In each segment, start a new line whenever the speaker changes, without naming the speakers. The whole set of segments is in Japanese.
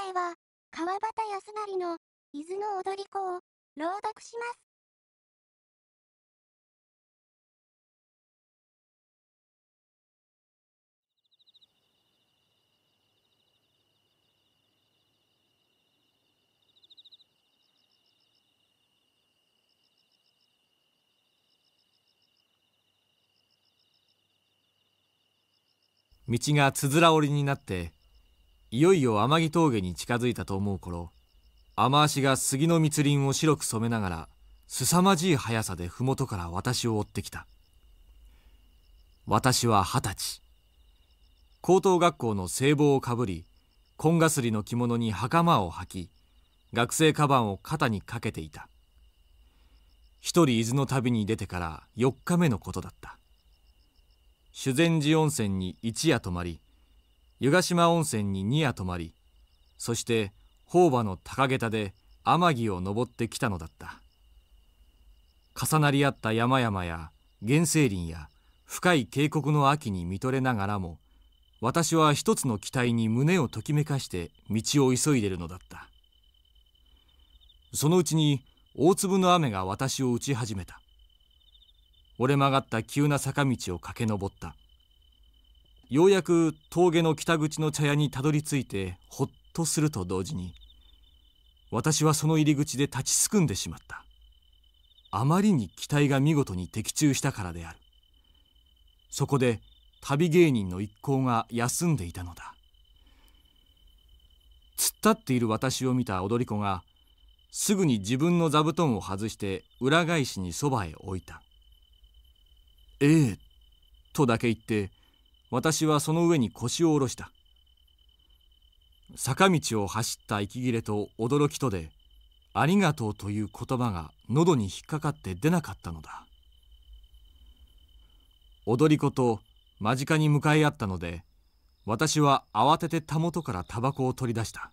回は、川端康成の、伊豆の踊り子を、朗読します。道がつづら折りになっていよいよ天城峠に近づいたと思う頃雨足が杉の密林を白く染めながら凄まじい速さで麓から私を追ってきた私は二十歳高等学校の制帽をかぶり紺がすりの着物に袴を履き学生カバンを肩にかけていた一人伊豆の旅に出てから4日目のことだった修善寺温泉に一夜泊まり湯ヶ島温泉に2夜泊まりそして宝馬の高下駄で天城を登ってきたのだった重なり合った山々や原生林や深い渓谷の秋に見とれながらも私は一つの期待に胸をときめかして道を急いでるのだったそのうちに大粒の雨が私を打ち始めた折れ曲がった急な坂道を駆け上ったようやく峠の北口の茶屋にたどり着いてほっとすると同時に私はその入り口で立ちすくんでしまったあまりに期待が見事に的中したからであるそこで旅芸人の一行が休んでいたのだ突っ立っている私を見た踊り子がすぐに自分の座布団を外して裏返しにそばへ置いた「ええ」とだけ言って私はその上に腰を下ろした坂道を走った息切れと驚きとで「ありがとう」という言葉が喉に引っかかって出なかったのだ踊り子と間近に向かい合ったので私は慌ててたもとからタバコを取り出した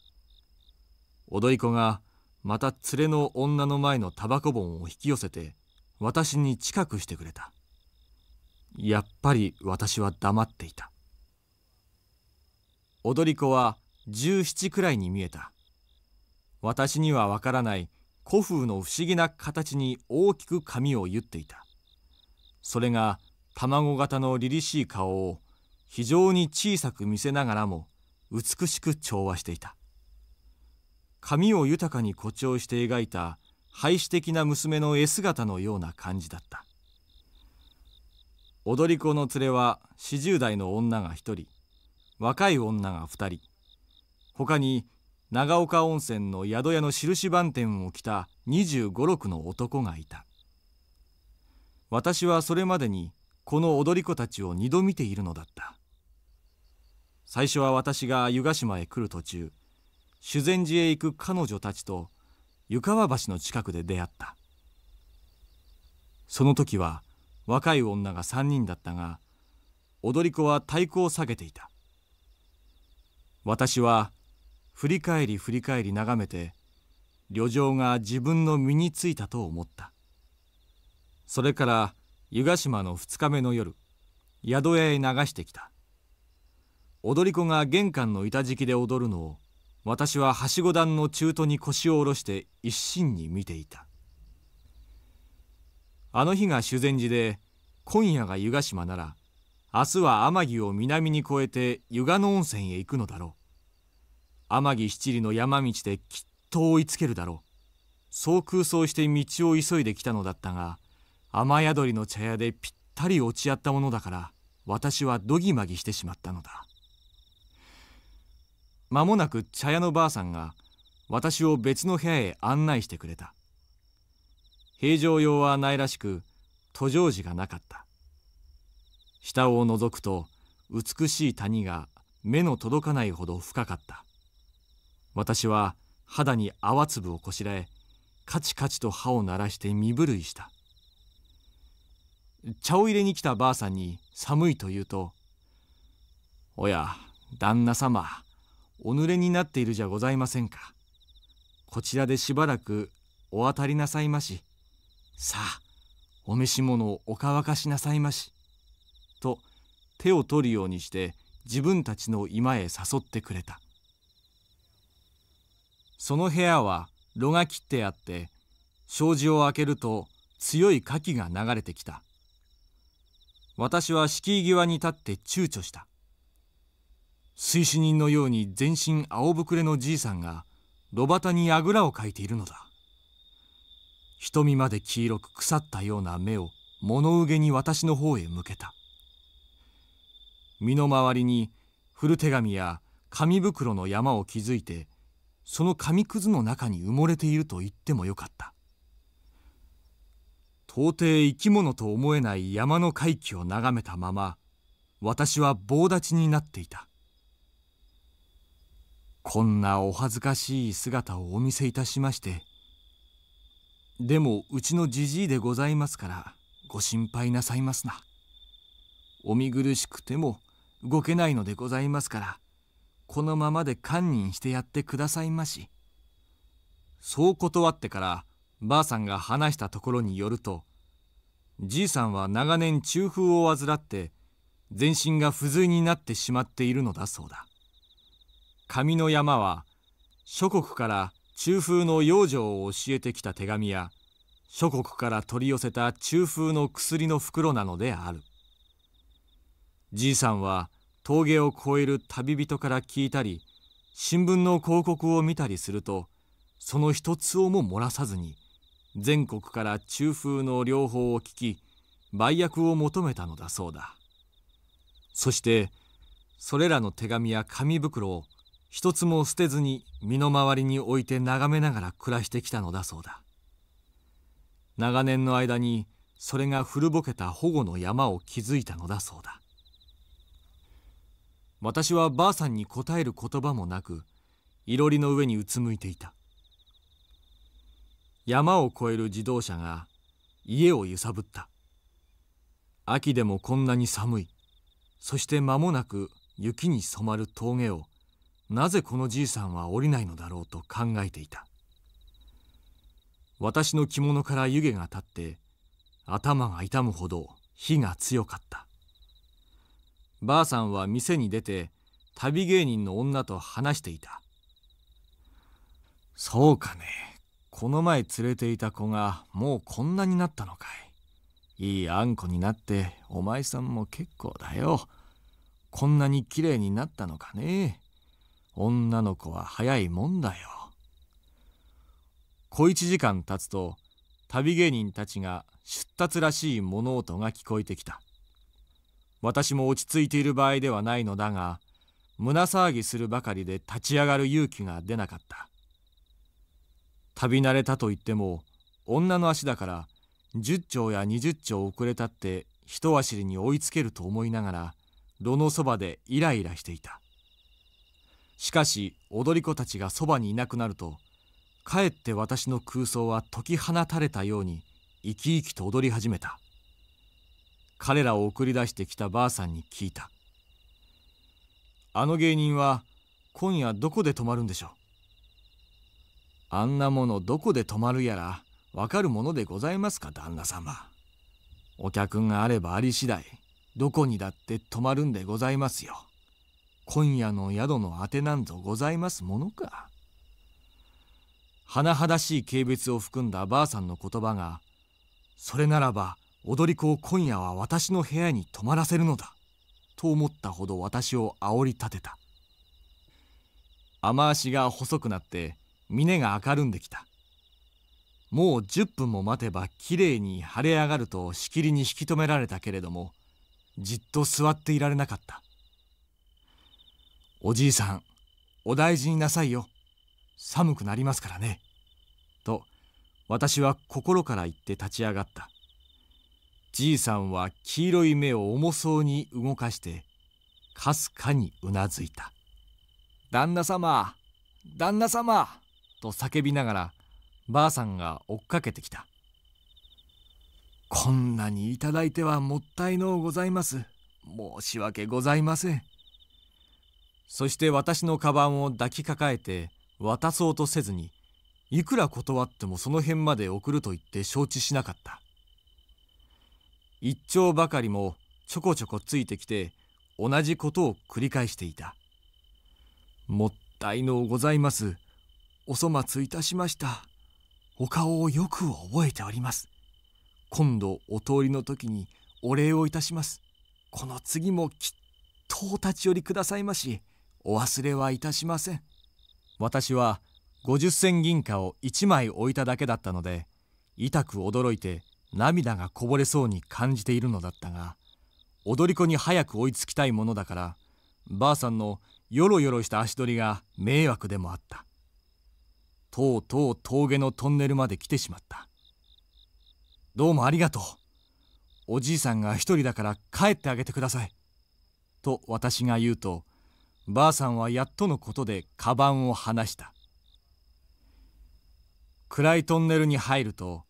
踊り子がまた連れの女の前のタバコ盆を引き寄せて私に近くしてくれたやっぱり私は黙っていた踊り子は17くらいに見えた私にはわからない古風の不思議な形に大きく髪を結っていたそれが卵型の凛々しい顔を非常に小さく見せながらも美しく調和していた髪を豊かに誇張して描いた廃止的な娘の絵姿のような感じだった踊り子の連れは40代の女が1人若い女が2人他に長岡温泉の宿屋の印番店を着た2 5 6の男がいた私はそれまでにこの踊り子たちを2度見ているのだった最初は私が湯ヶ島へ来る途中修善寺へ行く彼女たちと湯川橋の近くで出会ったその時は若い女が3人だったが踊り子は太鼓を下げていた私は振り返り振り返り眺めて旅情が自分の身についたと思ったそれから湯ヶ島の2日目の夜宿屋へ流してきた踊り子が玄関の板敷きで踊るのを私ははしご段の中途に腰を下ろして一心に見ていたあの日が修善寺で今夜が湯ヶ島なら明日は天城を南に越えて湯ヶ野温泉へ行くのだろう天城七里の山道できっと追いつけるだろうそう空想して道を急いできたのだったが雨宿りの茶屋でぴったり落ち合ったものだから私はどぎまぎしてしまったのだ間もなく茶屋のばあさんが私を別の部屋へ案内してくれた平常用はないらしく途上時がなかった下を覗くと美しい谷が目の届かないほど深かった私は肌に泡粒をこしらえカチカチと歯を鳴らして身震いした茶を入れに来たばあさんに寒いと言うと「おや旦那様おぬれになっているじゃございませんかこちらでしばらくお当たりなさいまし」さあお召し物をお乾かしなさいまし」と手を取るようにして自分たちの居間へ誘ってくれたその部屋は炉が切ってあって障子を開けると強い火気が流れてきた私は敷居際に立って躊躇した水死人のように全身青ぶくれのじいさんが炉端にあぐらをかいているのだ瞳まで黄色く腐ったような目を物憂げに私の方へ向けた身の回りに古手紙や紙袋の山を築いてその紙くずの中に埋もれていると言ってもよかった到底生き物と思えない山の回帰を眺めたまま私は棒立ちになっていたこんなお恥ずかしい姿をお見せいたしましてでもうちのじじいでございますからご心配なさいますなお見苦しくても動けないのでございますからこのままで堪忍してやってくださいましそう断ってからばあさんが話したところによるとじいさんは長年中風を患って全身が不随になってしまっているのだそうだ。上の山は諸国から中風の養生を教えてきた手紙や諸国から取り寄せた中風の薬の袋なのであるじいさんは峠を越える旅人から聞いたり新聞の広告を見たりするとその一つをも漏らさずに全国から中風の療法を聞き売約を求めたのだそうだそしてそれらの手紙や紙袋を一つも捨てずに身の回りに置いて眺めながら暮らしてきたのだそうだ長年の間にそれが古ぼけた保護の山を築いたのだそうだ私はばあさんに答える言葉もなくいろりの上にうつむいていた山を越える自動車が家を揺さぶった秋でもこんなに寒いそして間もなく雪に染まる峠をなぜこのじいさんは降りないのだろうと考えていた私の着物から湯気が立って頭が痛むほど火が強かったばあさんは店に出て旅芸人の女と話していたそうかねこの前連れていた子がもうこんなになったのかいいいあんこになってお前さんも結構だよこんなに綺麗になったのかね女の子は早いもんだよ。小一時間経つと旅芸人たちが出立らしい物音が聞こえてきた私も落ち着いている場合ではないのだが胸騒ぎするばかりで立ち上がる勇気が出なかった旅慣れたといっても女の足だから10丁や20丁遅れたって一足に追いつけると思いながら炉のそばでイライラしていたしかし踊り子たちがそばにいなくなるとかえって私の空想は解き放たれたように生き生きと踊り始めた彼らを送り出してきたばあさんに聞いたあの芸人は今夜どこで泊まるんでしょうあんなものどこで泊まるやらわかるものでございますか旦那様お客があればあり次第どこにだって泊まるんでございますよ今夜の宿のあてなんぞございますものか。甚だしい軽蔑を含んだばあさんの言葉が、それならば踊り子を今夜は私の部屋に泊まらせるのだ、と思ったほど私を煽り立てた。雨足が細くなって峰が明るんできた。もう10分も待てばきれいに晴れ上がるとしきりに引き止められたけれども、じっと座っていられなかった。おじいさんお大事になさいよ寒くなりますからね」と私は心から言って立ち上がったじいさんは黄色い目を重そうに動かしてかすかにうなずいた「旦那様旦那様!」と叫びながらばあさんが追っかけてきた「こんなに頂いてはもったいのうございます申し訳ございません」そして私のカバンを抱きかかえて渡そうとせずにいくら断ってもその辺まで送ると言って承知しなかった一丁ばかりもちょこちょこついてきて同じことを繰り返していたもったいのうございますお粗末いたしましたお顔をよく覚えております今度お通りの時にお礼をいたしますこの次もきっとお立ち寄りくださいましお忘れはいたしません私は50銭銀貨を1枚置いただけだったので痛く驚いて涙がこぼれそうに感じているのだったが踊り子に早く追いつきたいものだからばあさんのよろよろした足取りが迷惑でもあったとうとう峠のトンネルまで来てしまったどうもありがとうおじいさんが一人だから帰ってあげてくださいと私が言うとばあさんはやっとのことでカバンを離した暗いトンネルに入ると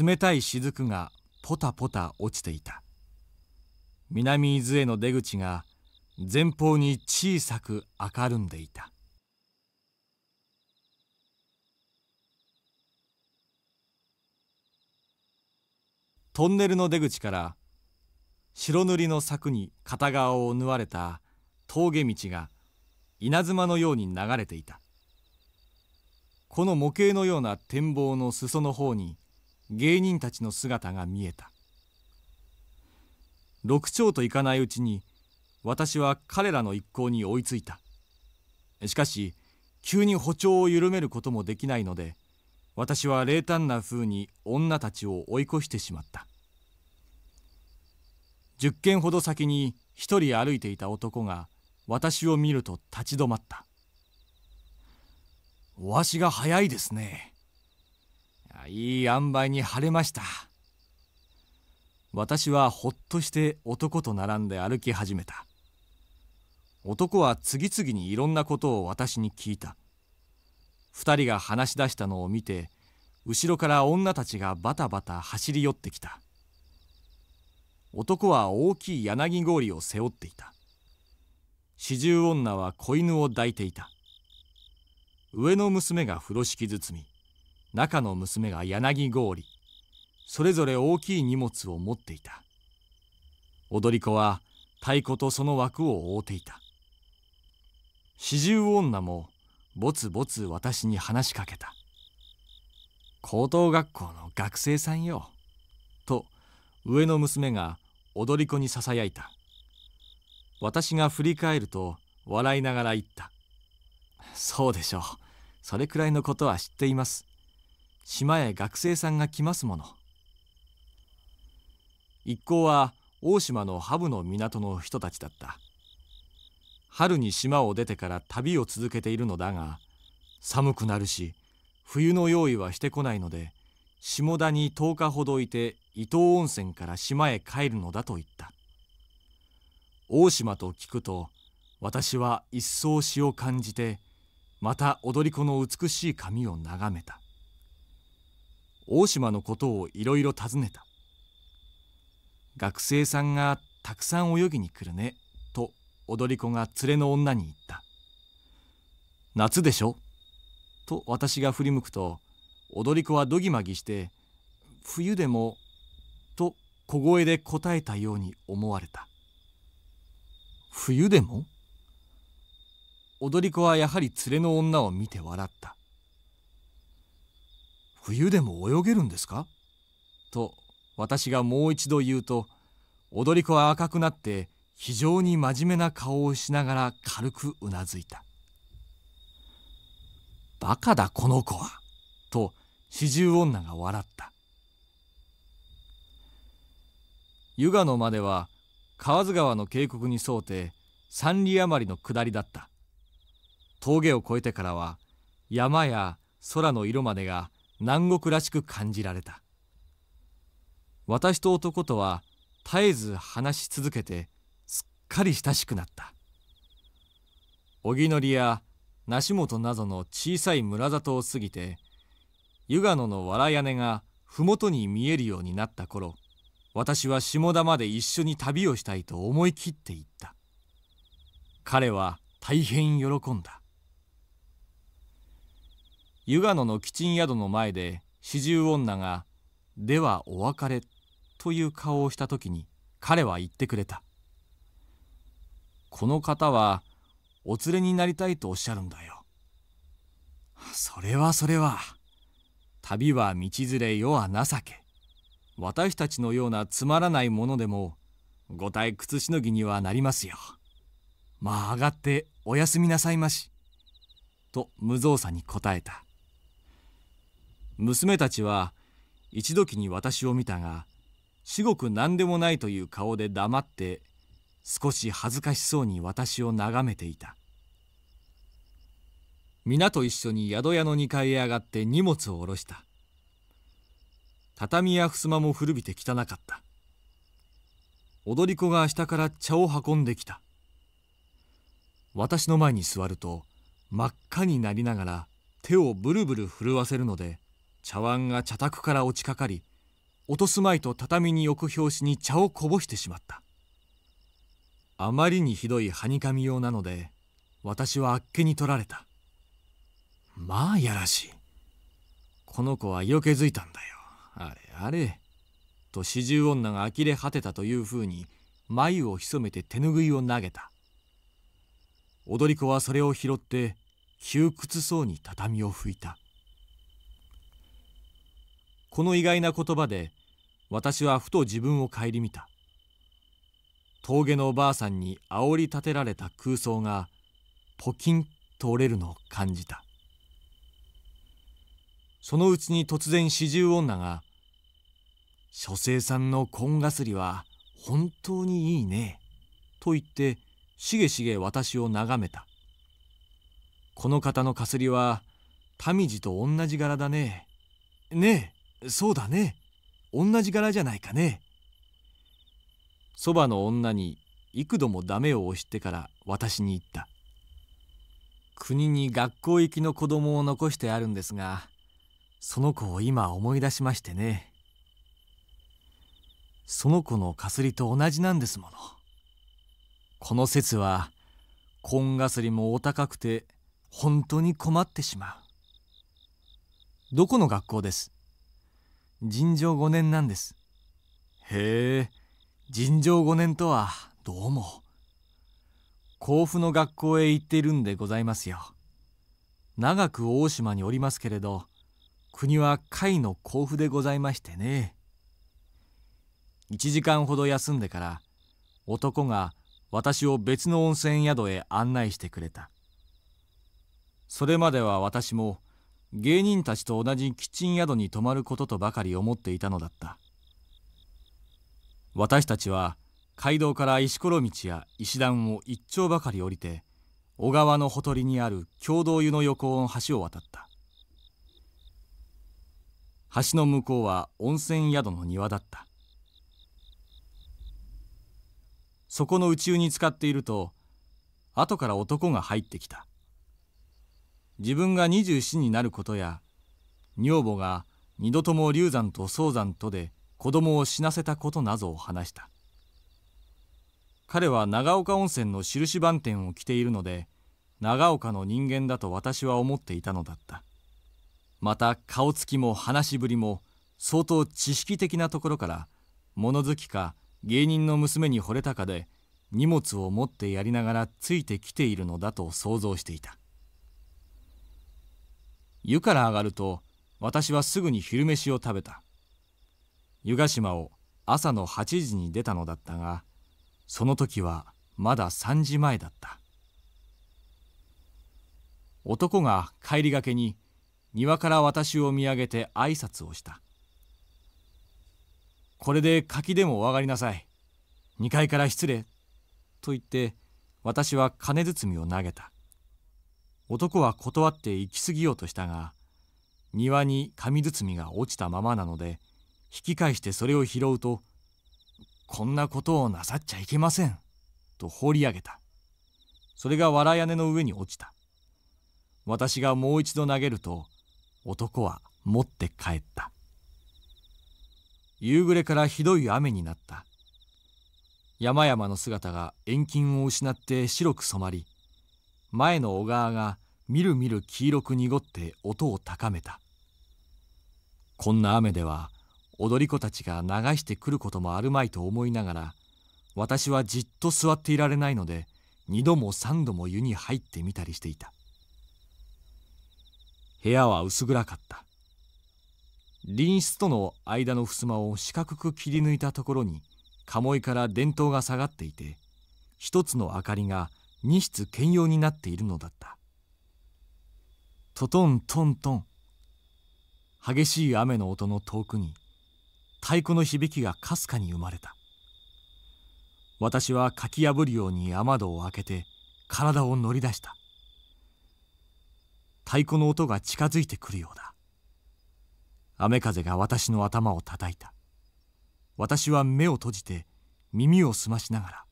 冷たい雫がポタポタ落ちていた南伊豆への出口が前方に小さく明るんでいたトンネルの出口から白塗りの柵に片側を縫われた峠道が稲妻のように流れていたこの模型のような展望の裾の方に芸人たちの姿が見えた六丁といかないうちに私は彼らの一行に追いついたしかし急に歩調を緩めることもできないので私は冷淡な風に女たちを追い越してしまった10軒ほど先に一人歩いていた男が私を見ると立ち止まったお足が早いですねいい塩梅に晴れました私はほっとして男と並んで歩き始めた男は次々にいろんなことを私に聞いた二人が話し出したのを見て後ろから女たちがバタバタ走り寄ってきた男は大きい柳氷を背負っていた四十女は子犬を抱いていた上の娘が風呂敷包み中の娘が柳氷それぞれ大きい荷物を持っていた踊り子は太鼓とその枠を覆っていた四十女もぼつぼつ私に話しかけた高等学校の学生さんよと上の娘が踊り子にささやいた私が振り返ると笑いながら言ったそうでしょうそれくらいのことは知っています島へ学生さんが来ますもの一行は大島のハブの港の人たちだった春に島を出てから旅を続けているのだが寒くなるし冬の用意はしてこないので下田に10日ほどいて伊東温泉から島へ帰るのだと言った大島と聞くと私は一層詩を感じてまた踊り子の美しい髪を眺めた大島のことをいろいろ尋ねた学生さんがたくさん泳ぎに来るねと踊り子が連れの女に言った夏でしょと私が振り向くと踊り子はどぎまぎして冬でもと小声で答えたように思われた冬でも踊り子はやはり連れの女を見て笑った冬でも泳げるんですかと私がもう一度言うと踊り子は赤くなって非常に真面目な顔をしながら軽くうなずいた「バカだこの子は」と四十女が笑った湯河のまでは河津川の渓谷に沿うて三里余りの下りだった峠を越えてからは山や空の色までが南国らしく感じられた私と男とは絶えず話し続けてすっかり親しくなった荻のりや梨本などの小さい村里を過ぎて湯河野の藁屋根が麓に見えるようになった頃私は下田まで一緒に旅をしたいと思い切って言った彼は大変喜んだ湯河野のキチン宿の前で四十女が「ではお別れ」という顔をした時に彼は言ってくれたこの方はお連れになりたいとおっしゃるんだよそれはそれは旅は道連れ世は情け私たちのようなつまらないものでもご体屈しのぎにはなりますよ。まあ上がっておやすみなさいまし。と無造作に答えた。娘たちは一時に私を見たが至極何でもないという顔で黙って少し恥ずかしそうに私を眺めていた皆と一緒に宿屋の2階へ上がって荷物を下ろした畳や襖も古びて汚かった踊り子が下から茶を運んできた私の前に座ると真っ赤になりながら手をブルブル震わせるので茶碗が茶卓から落ちかかり落とすまいと畳に置く拍子に茶をこぼしてしまったあまりにひどいはにかみようなので私はあっけに取られたまあやらしいこの子は色気づいたんだよあれあれ」と四十女が呆れ果てたというふうに眉を潜めて手ぬぐいを投げた踊り子はそれを拾って窮屈そうに畳を拭いたこの意外な言葉で私はふと自分を顧みた峠のおばあさんに煽り立てられた空想がポキンと折れるのを感じたそのうちに突然四十女が「書生さんの紺がすりは本当にいいね」と言ってしげしげ私を眺めたこの方のかすりは民路と同じ柄だねねえそうだね同じ柄じゃないかねそばの女に幾度もダメを押してから私に言った国に学校行きの子供を残してあるんですがその子を今思い出しましてねその子のかすりと同じなんですものこの説は紺がすりもお高くて本当に困ってしまうどこの学校です尋常5年なんですへえ尋常5年とはどうも甲府の学校へ行っているんでございますよ長く大島におりますけれど国は甲の甲府でございましてね1時間ほど休んでから男が私を別の温泉宿へ案内してくれたそれまでは私も芸人たちと同じキッチン宿に泊まることとばかり思っていたのだった私たちは街道から石ころ道や石段を一丁ばかり降りて小川のほとりにある共同湯の横を橋を渡った橋の向こうは温泉宿の庭だったそこの宇宙に使っていると後から男が入ってきた自分が2四になることや女房が二度とも流産と早産とで子供を死なせたことなどを話した彼は長岡温泉の印番店を着ているので長岡の人間だと私は思っていたのだったまた顔つきも話しぶりも相当知識的なところから物好きか芸人の娘に惚れたかで荷物を持ってやりながらついてきているのだと想像していた湯から上がると私はすぐに昼飯を食べた湯ヶ島を朝の8時に出たのだったがその時はまだ3時前だった男が帰りがけに庭から私を見上げて挨拶をしたこれで柿でもお上がりなさい2階から失礼と言って私は金包みを投げた男は断って行き過ぎようとしたが庭に紙包みが落ちたままなので引き返してそれを拾うと「こんなことをなさっちゃいけません」と放り上げたそれが藁屋根の上に落ちた私がもう一度投げると男は持って帰った夕暮れからひどい雨になった山々の姿が遠近を失って白く染まり前の小川がみるみる黄色く濁って音を高めたこんな雨では踊り子たちが流してくることもあるまいと思いながら私はじっと座っていられないので二度も三度も湯に入ってみたりしていた部屋は薄暗かった隣室との間の襖を四角く切り抜いたところに鴨居から電灯が下がっていて一つの明かりが2室兼用になっているのだったトトントントン激しい雨の音の遠くに太鼓の響きがかすかに生まれた私はかき破るように雨戸を開けて体を乗り出した太鼓の音が近づいてくるようだ雨風が私の頭を叩いた私は目を閉じて耳を澄ましながら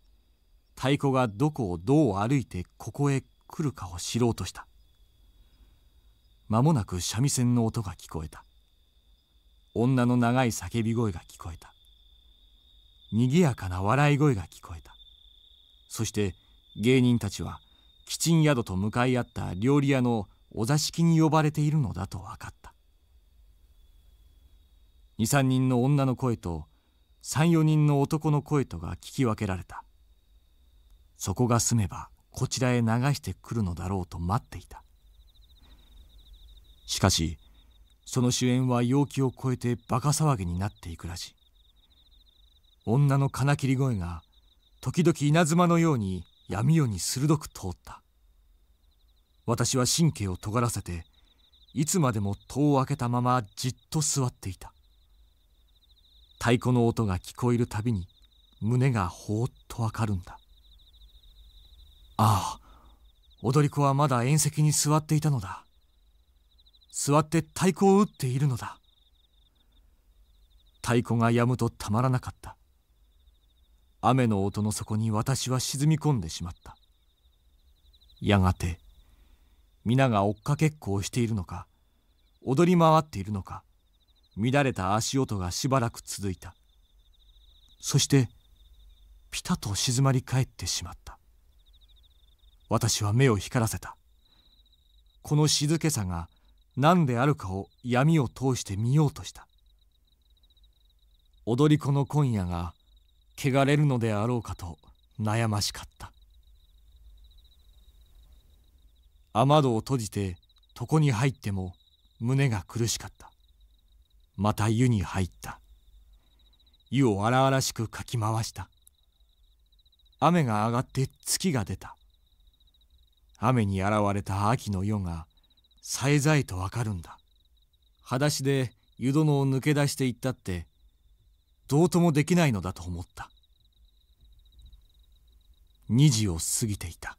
太鼓がどこをどう歩いてここへ来るかを知ろうとした間もなく三味線の音が聞こえた女の長い叫び声が聞こえた賑やかな笑い声が聞こえたそして芸人たちはキチン宿と向かい合った料理屋のお座敷に呼ばれているのだと分かった23人の女の声と34人の男の声とが聞き分けられたそこが済めばこちらへ流してくるのだろうと待っていたしかしその主演は陽気を超えてバカ騒ぎになっていくらしい女の金切り声が時々稲妻のように闇夜に鋭く通った私は神経を尖らせていつまでも戸を開けたままじっと座っていた太鼓の音が聞こえるたびに胸がほーっとわかるんだああ踊り子はまだ縁石に座っていたのだ座って太鼓を打っているのだ太鼓が止むとたまらなかった雨の音の底に私は沈み込んでしまったやがて皆が追っかけっこをしているのか踊り回っているのか乱れた足音がしばらく続いたそしてピタと静まり返ってしまった私は目を光らせたこの静けさが何であるかを闇を通して見ようとした踊り子の今夜が汚れるのであろうかと悩ましかった雨戸を閉じて床に入っても胸が苦しかったまた湯に入った湯を荒々しくかき回した雨が上がって月が出た雨に現れた秋の夜がさえざえとわかるんだ裸足で湯殿を抜け出していったってどうともできないのだと思った2時を過ぎていた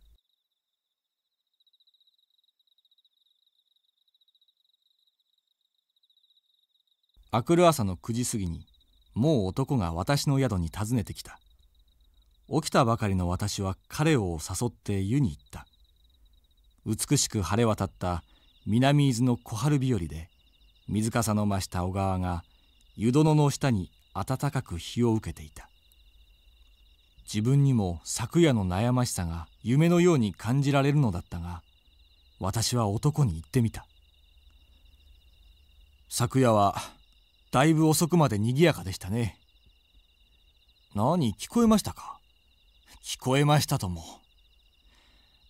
明くる朝の9時過ぎにもう男が私の宿に訪ねてきた起きたばかりの私は彼を誘って湯に行った美しく晴れ渡った南伊豆の小春日和で水かさの増した小川が湯殿の下に暖かく日を受けていた自分にも昨夜の悩ましさが夢のように感じられるのだったが私は男に言ってみた昨夜はだいぶ遅くまで賑やかでしたね何聞こえましたか聞こえましたとも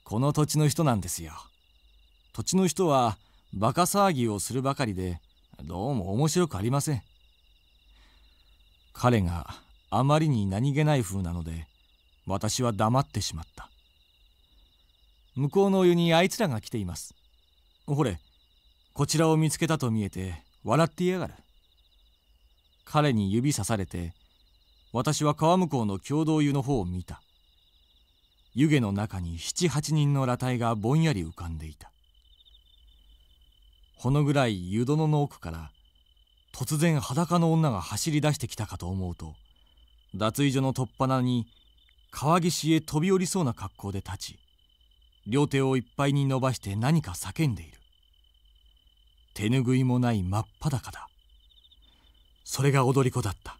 この土地の人なんですよ土地の人はバカ騒ぎをするばかりでどうも面白くありません彼があまりに何気ない風なので私は黙ってしまった向こうのお湯にあいつらが来ていますほれこちらを見つけたと見えて笑っていやがる彼に指さされて私は川向こうの共同湯の方を見た湯気の中に七八人の裸体がぼんやり浮かんでいたほの暗い湯殿の奥から突然裸の女が走り出してきたかと思うと脱衣所の突っ放に川岸へ飛び降りそうな格好で立ち両手をいっぱいに伸ばして何か叫んでいる手ぬぐいもない真っ裸だそれが踊り子だった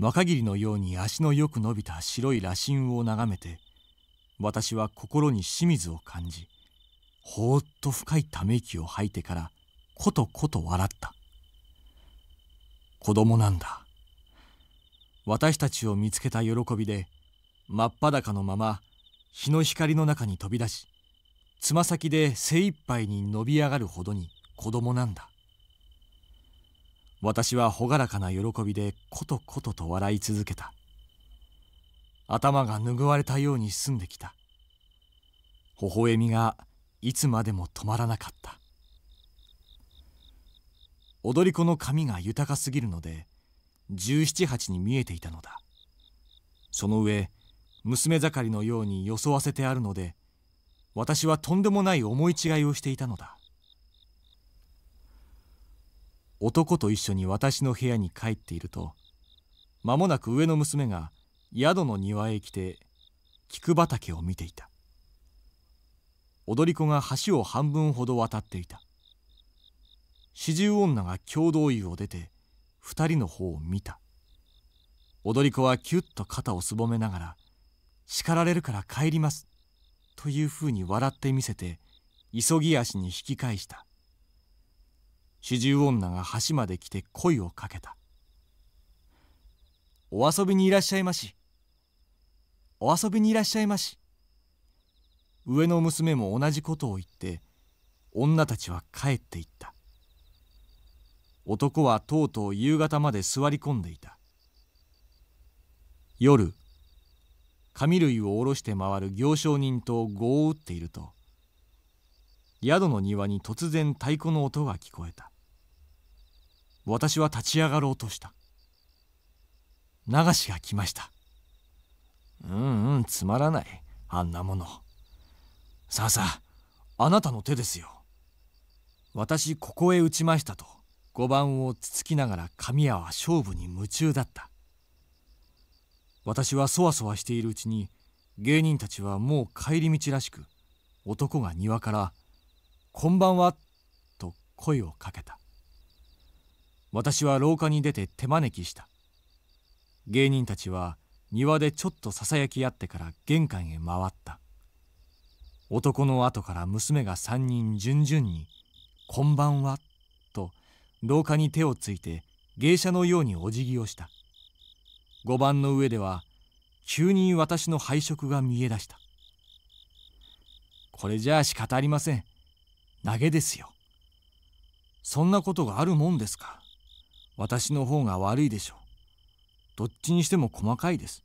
若桐のように足のよく伸びた白い羅針を眺めて私は心に清水を感じほーっと深いため息を吐いてからことこと笑った子供なんだ私たちを見つけた喜びで真っ裸のまま日の光の中に飛び出しつま先で精一杯に伸び上がるほどに子供なんだ私は朗らかな喜びでことことと笑い続けた頭が拭われたように澄んできた微笑みがいつまでも止まらなかった踊り子の髪が豊かすぎるので十七八に見えていたのだその上娘盛りのように装わせてあるので私はとんでもない思い違いをしていたのだ男と一緒に私の部屋に帰っていると間もなく上の娘が宿の庭へ来て菊畑を見ていた踊り子が橋を半分ほど渡っていた四十女が共同湯を出て二人の方を見た踊り子はキュッと肩をすぼめながら「叱られるから帰ります」というふうに笑ってみせて急ぎ足に引き返した四十女が橋まで来て声をかけた「お遊びにいらっしゃいましお遊びにいらっしゃいまし」上の娘も同じことを言って女たちは帰っていった男はとうとう夕方まで座り込んでいた夜紙類を下ろして回る行商人と碁を打っていると宿の庭に突然太鼓の音が聞こえた私は立ち上がろうとした流しが来ましたうんうんつまらないあんなものさあさああなたの手ですよ私ここへ打ちましたと5番をつつきながら神谷は勝負に夢中だった私はそわそわしているうちに芸人たちはもう帰り道らしく男が庭から「こんばんは」と声をかけた私は廊下に出て手招きした芸人たちは庭でちょっとささやき合ってから玄関へ回った男の後から娘が3人順々に「こんばんは」と廊下に手をついて芸者のようにお辞儀をした碁盤の上では急に私の配色が見えだしたこれじゃあ仕方ありません投げですよそんなことがあるもんですか私の方が悪いでしょう。どっちにしても細かいです。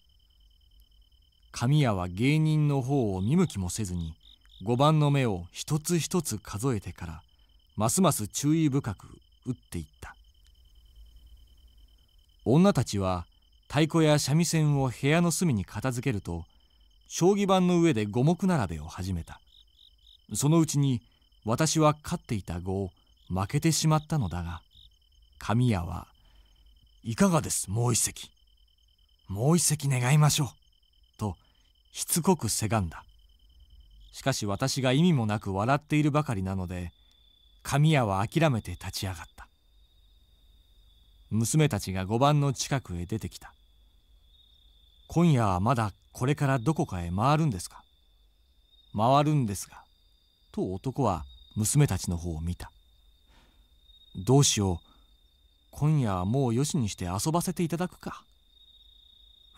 神谷は芸人の方を見向きもせずに碁盤の目を一つ一つ数えてからますます注意深く打っていった女たちは太鼓や三味線を部屋の隅に片付けると将棋盤の上で五目並べを始めたそのうちに私は勝っていた碁を負けてしまったのだが神谷はいかがですもう一席もう一席願いましょうとしつこくせがんだしかし私が意味もなく笑っているばかりなので神谷は諦めて立ち上がった娘たちが5番の近くへ出てきた今夜はまだこれからどこかへ回るんですか回るんですがと男は娘たちの方を見たどうしよう今夜はもうよしにして遊ばせていただくか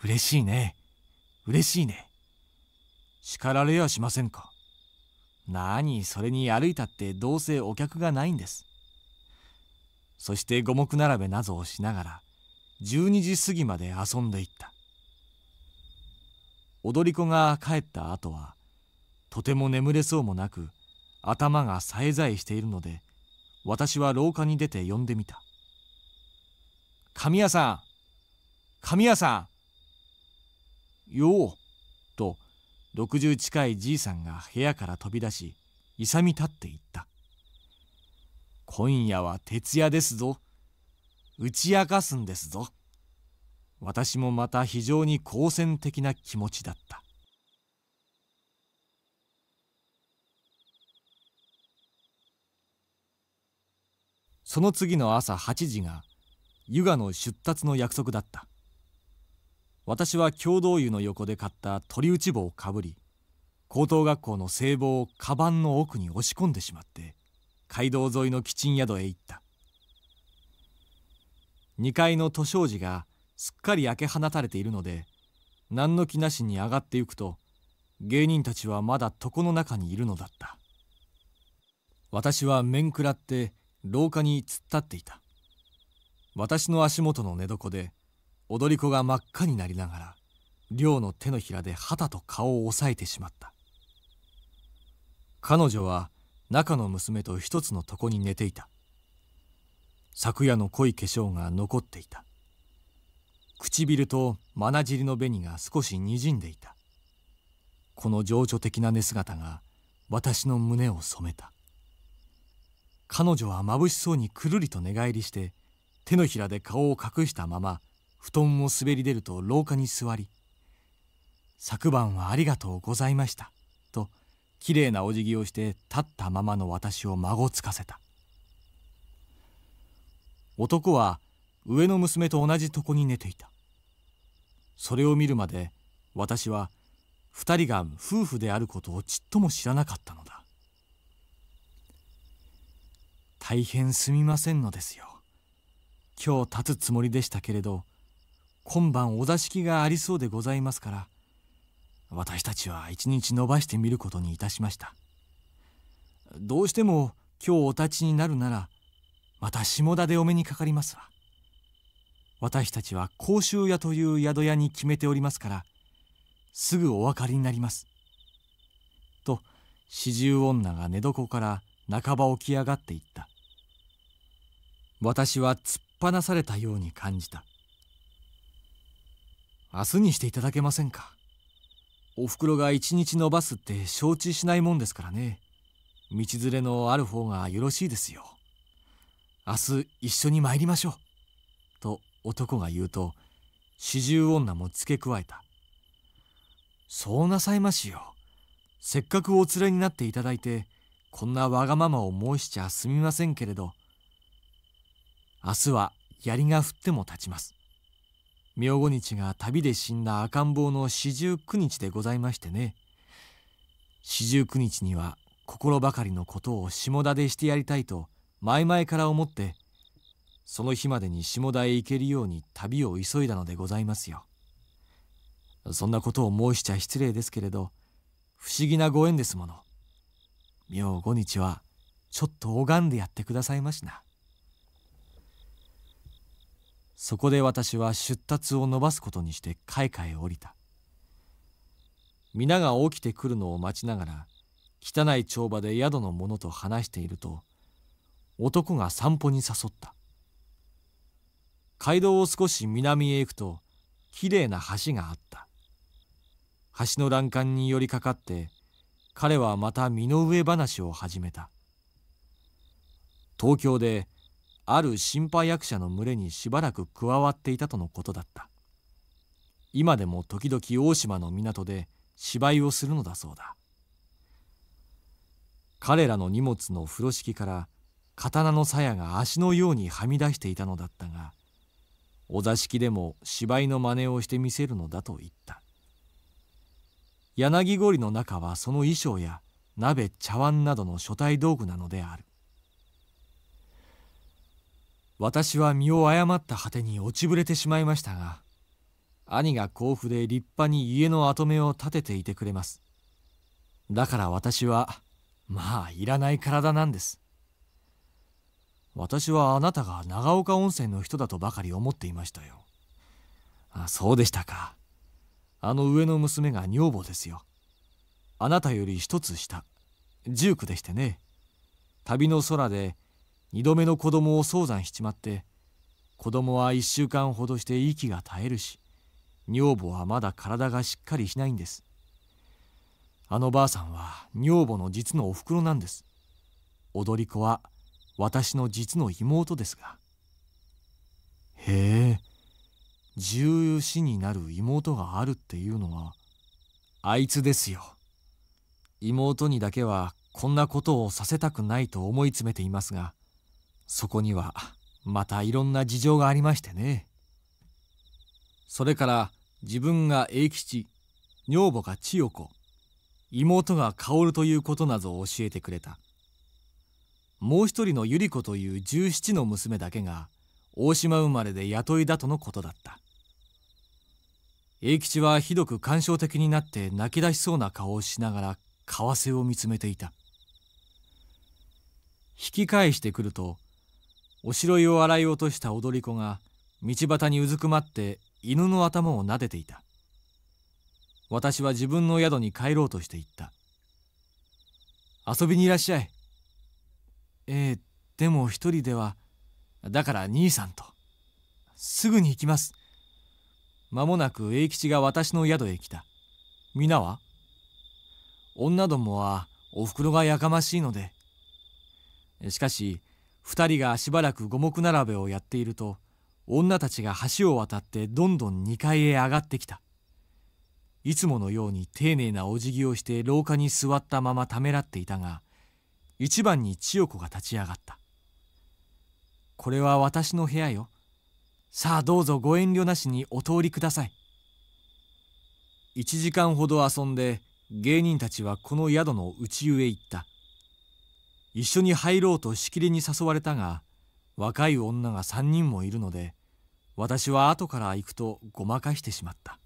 嬉しいね嬉しいね叱られやしませんか何それに歩いたってどうせお客がないんですそして五目並べなぞをしながら12時過ぎまで遊んでいった踊り子が帰った後はとても眠れそうもなく頭がさえざえしているので私は廊下に出て呼んでみた神谷さん神谷さんよう」と60近いじいさんが部屋から飛び出し勇み立っていった「今夜は徹夜ですぞ打ち明かすんですぞ」私もまた非常に好戦的な気持ちだったその次の朝8時が湯河の出立の約束だった私は共同湯の横で買った鳥打ち棒をかぶり高等学校の聖望をカバンの奥に押し込んでしまって街道沿いのキチン宿へ行った2階の図書寺がすっかり焼け放たれているので何の気なしに上がってゆくと芸人たちはまだ床の中にいるのだった私は面食らって廊下に突っ立っていた私の足元の寝床で踊り子が真っ赤になりながら亮の手のひらで旗と顔を押さえてしまった彼女は中の娘と一つの床に寝ていた昨夜の濃い化粧が残っていた唇とまなじりの紅が少しにじんでいたこの情緒的な寝姿が私の胸を染めた彼女は眩しそうにくるりと寝返りして手のひらで顔を隠したまま布団を滑り出ると廊下に座り「昨晩はありがとうございました」ときれいなお辞儀をして立ったままの私を孫つかせた男は上の娘と同じ床に寝ていたそれを見るまで私は二人が夫婦であることをちっとも知らなかったのだ大変すみませんのですよ今日立つつもりでしたけれど今晩お座敷がありそうでございますから私たちは一日延ばしてみることにいたしましたどうしても今日お立ちになるならまた下田でお目にかかりますわ私たちは甲州屋という宿屋に決めておりますからすぐお分かりになります」と四十女が寝床から半ば起き上がっていった私は突っ放されたように感じた明日にしていただけませんかおふくろが一日延ばすって承知しないもんですからね道連れのある方がよろしいですよ明日一緒に参りましょう」と男が言うと四十女も付け加えた「そうなさいましよせっかくお連れになっていただいてこんなわがままを申しちゃすみませんけれど明日は槍が降っても立ちます明後日が旅で死んだ赤ん坊の四十九日でございましてね四十九日には心ばかりのことを下田でしてやりたいと前々から思ってその日までに下田へ行けるように旅を急いだのでございますよそんなことを申しちゃ失礼ですけれど不思議なご縁ですもの明後日はちょっと拝んでやってくださいましな。そこで私は出立を伸ばすことにして海下へ降りた皆が起きてくるのを待ちながら汚い帳場で宿の者と話していると男が散歩に誘った街道を少し南へ行くときれいな橋があった橋の欄干に寄りかかって彼はまた身の上話を始めた東京である心配役者の群れにしばらく加わっていたとのことだった今でも時々大島の港で芝居をするのだそうだ彼らの荷物の風呂敷から刀の鞘が足のようにはみ出していたのだったがお座敷でも芝居の真似をしてみせるのだと言った柳ごりの中はその衣装や鍋茶碗などの書体道具なのである私は身を誤った果てに落ちぶれてしまいましたが兄が甲府で立派に家の跡目を建てていてくれますだから私はまあいらない体なんです私はあなたが長岡温泉の人だとばかり思っていましたよあそうでしたかあの上の娘が女房ですよあなたより一つ下十九でしてね旅の空で二度目の子供を早産しちまって子供は一週間ほどして息が絶えるし女房はまだ体がしっかりしないんですあのばあさんは女房の実のおふくろなんです踊り子は私の実の妹ですがへえ重死になる妹があるっていうのはあいつですよ妹にだけはこんなことをさせたくないと思い詰めていますがそこにはまたいろんな事情がありましてねそれから自分が栄吉女房が千代子妹が薫ということなどを教えてくれたもう一人の百合子という十七の娘だけが大島生まれで雇いだとのことだった栄吉はひどく感傷的になって泣き出しそうな顔をしながら為替を見つめていた引き返してくるとおしろいを洗い落とした踊り子が道端にうずくまって犬の頭を撫でていた私は自分の宿に帰ろうとして言った遊びにいらっしゃいええでも一人ではだから兄さんとすぐに行きます間もなく栄吉が私の宿へ来た皆は女どもはおふくろがやかましいのでしかし二人がしばらく五目並べをやっていると女たちが橋を渡ってどんどん2階へ上がってきたいつものように丁寧なお辞儀をして廊下に座ったままためらっていたが一番に千代子が立ち上がった「これは私の部屋よさあどうぞご遠慮なしにお通りください」1時間ほど遊んで芸人たちはこの宿の内湯へ行った一緒に入ろうとしきりに誘われたが若い女が3人もいるので私は後から行くとごまかしてしまった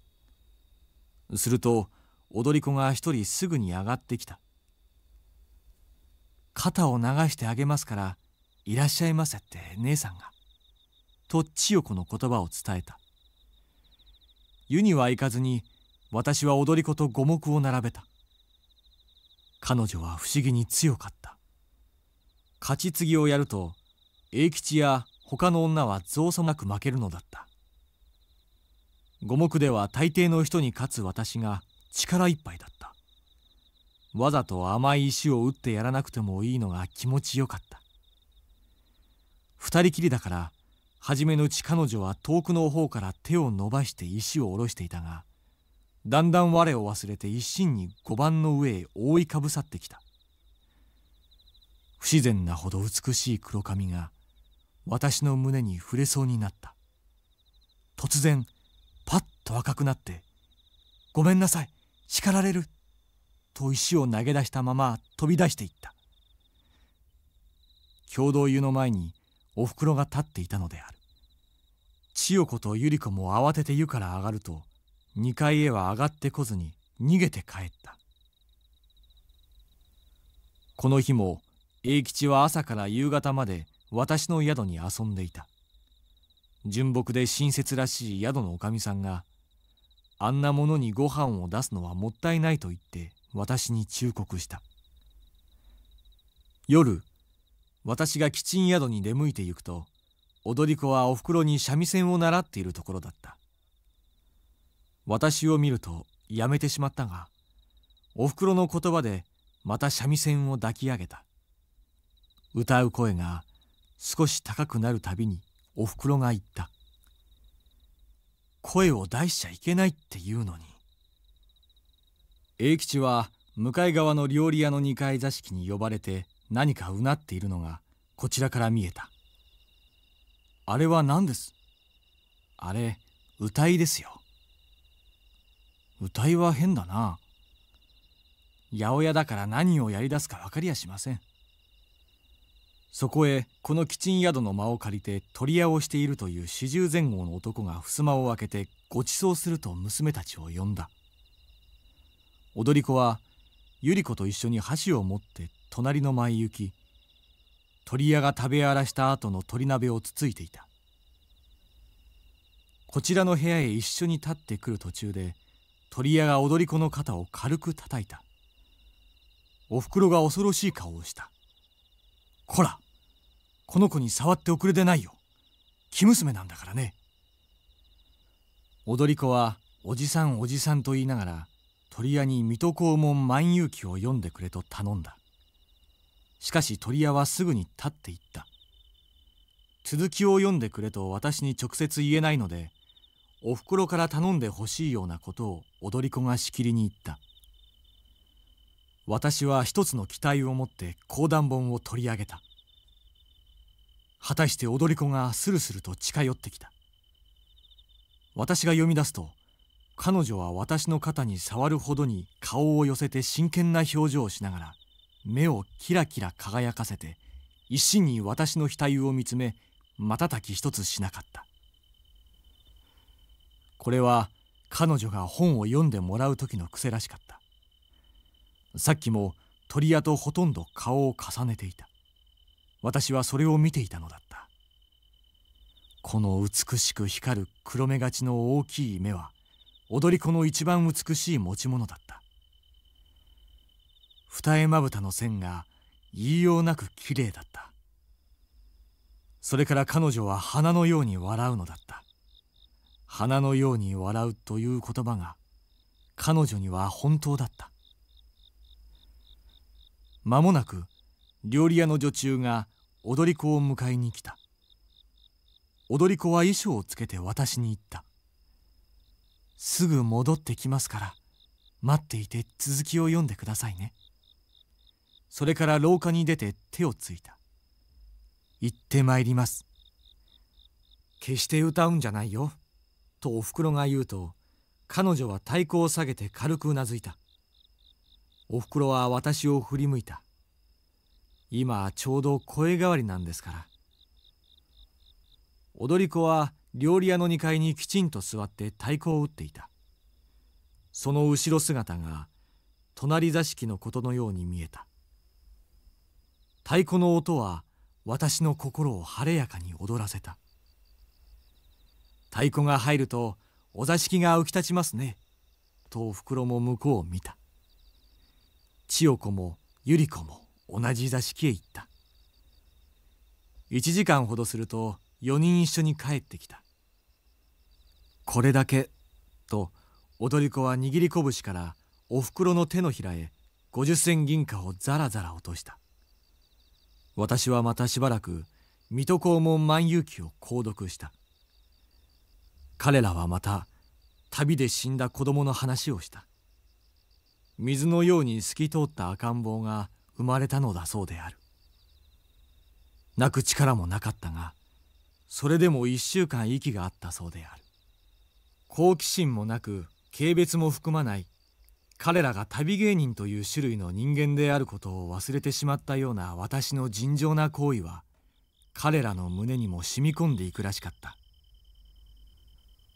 すると踊り子が一人すぐに上がってきた「肩を流してあげますからいらっしゃいませ」って姉さんがと千代子の言葉を伝えた湯には行かずに私は踊り子と五目を並べた彼女は不思議に強かった勝ち継ぎをやると栄吉や他の女は造作なく負けるのだった五目では大抵の人に勝つ私が力いっぱいだったわざと甘い石を打ってやらなくてもいいのが気持ちよかった二人きりだから初めのうち彼女は遠くの方から手を伸ばして石を下ろしていたがだんだん我を忘れて一心に碁盤の上へ覆いかぶさってきた不自然なほど美しい黒髪が私の胸に触れそうになった突然パッと赤くなって「ごめんなさい叱られる」と石を投げ出したまま飛び出していった共同湯の前におふくろが立っていたのである千代子と百合子も慌てて湯から上がると2階へは上がってこずに逃げて帰ったこの日も栄吉は朝から夕方まで私の宿に遊んでいた純朴で親切らしい宿のおかみさんがあんなものにご飯を出すのはもったいないと言って私に忠告した夜私がキチン宿に出向いてゆくと踊り子はおふくろに三味線を習っているところだった私を見るとやめてしまったがおふくろの言葉でまた三味線を抱き上げた歌う声が少し高くなるたびにおふくろが言った声を出しちゃいけないっていうのに栄吉は向かい側の料理屋の2階座敷に呼ばれて何かうなっているのがこちらから見えたあれは何ですあれ歌いですよ歌いは変だな八百屋だから何をやりだすか分かりやしませんそこへこのチ賃宿の間を借りて取り屋をしているという四十前後の男が襖を開けてご馳走すると娘たちを呼んだ踊り子は百合子と一緒に箸を持って隣の前行き鳥屋が食べ荒らした後の鳥鍋をつついていたこちらの部屋へ一緒に立ってくる途中で鳥屋が踊り子の肩を軽く叩いたおふくろが恐ろしい顔をしたこらこの子に触っておくれでないよ生娘なんだからね踊り子はおじさんおじさんと言いながら鳥屋に水戸黄門万有記を読んでくれと頼んだしかし鳥屋はすぐに立っていった続きを読んでくれと私に直接言えないのでおふくろから頼んでほしいようなことを踊り子がしきりに言った私は一つの期待を持って講談本を取り上げた果たして踊り子がスルスルと近寄ってきた私が読み出すと彼女は私の肩に触るほどに顔を寄せて真剣な表情をしながら目をキラキラ輝かせて一心に私の額を見つめ瞬き一つしなかったこれは彼女が本を読んでもらう時の癖らしかったさっきも鳥屋とほとんど顔を重ねていた私はそれを見ていたのだったこの美しく光る黒目がちの大きい目は踊り子の一番美しい持ち物だった二重まぶたの線が言いようなく綺麗だったそれから彼女は花のように笑うのだった花のように笑うという言葉が彼女には本当だった間もなく料理屋の女中が踊り子を迎えに来た踊り子は衣装をつけて私に言ったすぐ戻ってきますから待っていて続きを読んでくださいねそれから廊下に出て手をついた行ってまいります決して歌うんじゃないよとおふくろが言うと彼女は太鼓を下げて軽くうなずいたおふくろは私を振り向いた今ちょうど声変わりなんですから踊り子は料理屋の2階にきちんと座って太鼓を打っていたその後ろ姿が隣座敷のことのように見えた太鼓の音は私の心を晴れやかに踊らせた太鼓が入るとお座敷が浮き立ちますねとおふくろも向こうを見た千代子も百合子も同じ座敷へ行った1時間ほどすると4人一緒に帰ってきたこれだけと踊り子は握り拳からおふくろの手のひらへ50銭銀貨をザラザラ落とした私はまたしばらく水戸黄門万有記を購読した彼らはまた旅で死んだ子供の話をした水のように透き通った赤ん坊が生まれたのだそうである泣く力もなかったがそれでも1週間息があったそうである好奇心もなく軽蔑も含まない彼らが旅芸人という種類の人間であることを忘れてしまったような私の尋常な行為は彼らの胸にも染み込んでいくらしかった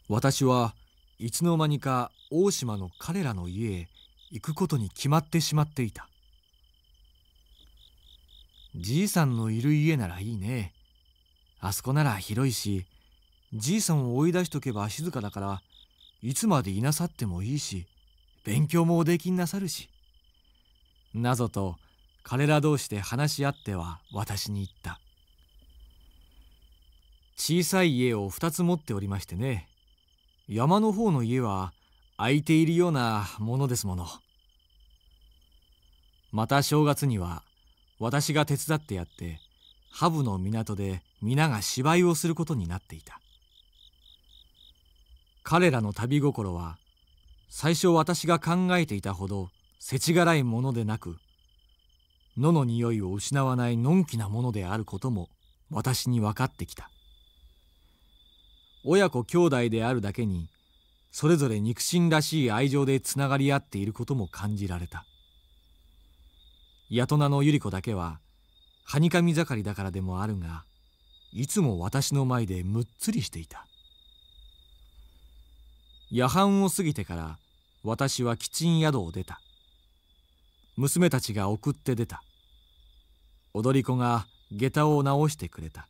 私はいつの間にか大島の彼らの家へ行くことに決まってしまっていたじいさんのいる家ならいいねあそこなら広いしじいさんを追い出しとけば静かだからいつまでいなさってもいいし勉強もおできになさるしなぞと彼ら同士で話し合っては私に言った小さい家を2つ持っておりましてね山の方の家は空いているようなものですものまた正月には私が手伝ってやってハブの港で皆が芝居をすることになっていた彼らの旅心は最初私が考えていたほどせちがらいものでなく野の匂いを失わないのんきなものであることも私に分かってきた親子兄弟であるだけにそれぞれ肉親らしい愛情でつながり合っていることも感じられたヤトの百合子だけははにかみ盛りだからでもあるがいつも私の前でむっつりしていた夜半を過ぎてから私は吉ん宿を出た娘たちが送って出た踊り子が下駄を直してくれた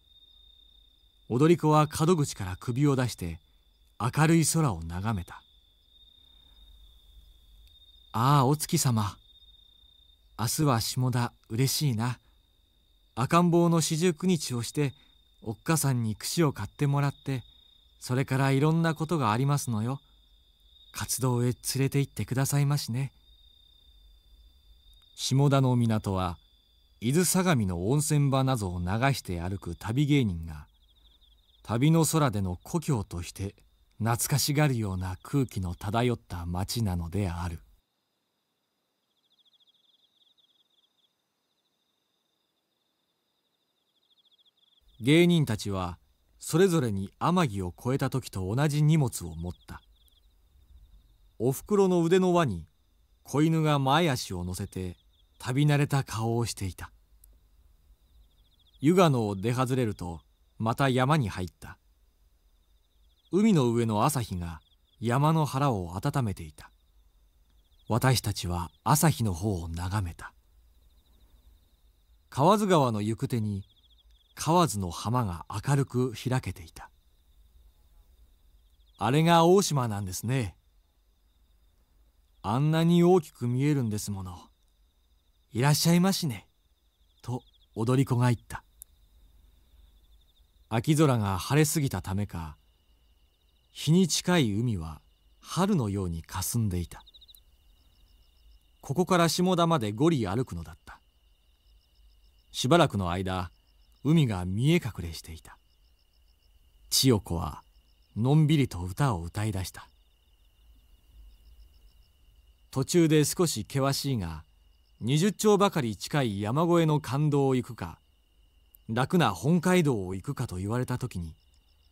踊り子は門口から首を出して明るい空を眺めた「ああお月様明日は下田嬉しいな赤ん坊の四十九日をしておっかさんに櫛を買ってもらってそれからいろんなことがありますのよ活動へ連れて行ってくださいましね下田の港は伊豆相模の温泉場などを流して歩く旅芸人が旅の空での故郷として懐かしがるような空気の漂った町なのである。芸人たちはそれぞれに天城を越えた時と同じ荷物を持ったおふくろの腕の輪に子犬が前足を乗せて旅慣れた顔をしていた湯河野を出外れるとまた山に入った海の上の朝日が山の腹を温めていた私たちは朝日の方を眺めた河津川の行く手に河津の浜が明るく開けていたあれが大島なんですねあんなに大きく見えるんですものいらっしゃいましねと踊り子が言った秋空が晴れすぎたためか日に近い海は春のように霞んでいたここから下田まで五里歩くのだったしばらくの間海が見え隠れしていた千代子はのんびりと歌を歌い出した途中で少し険しいが20丁ばかり近い山越えの感動を行くか楽な本街道を行くかと言われた時に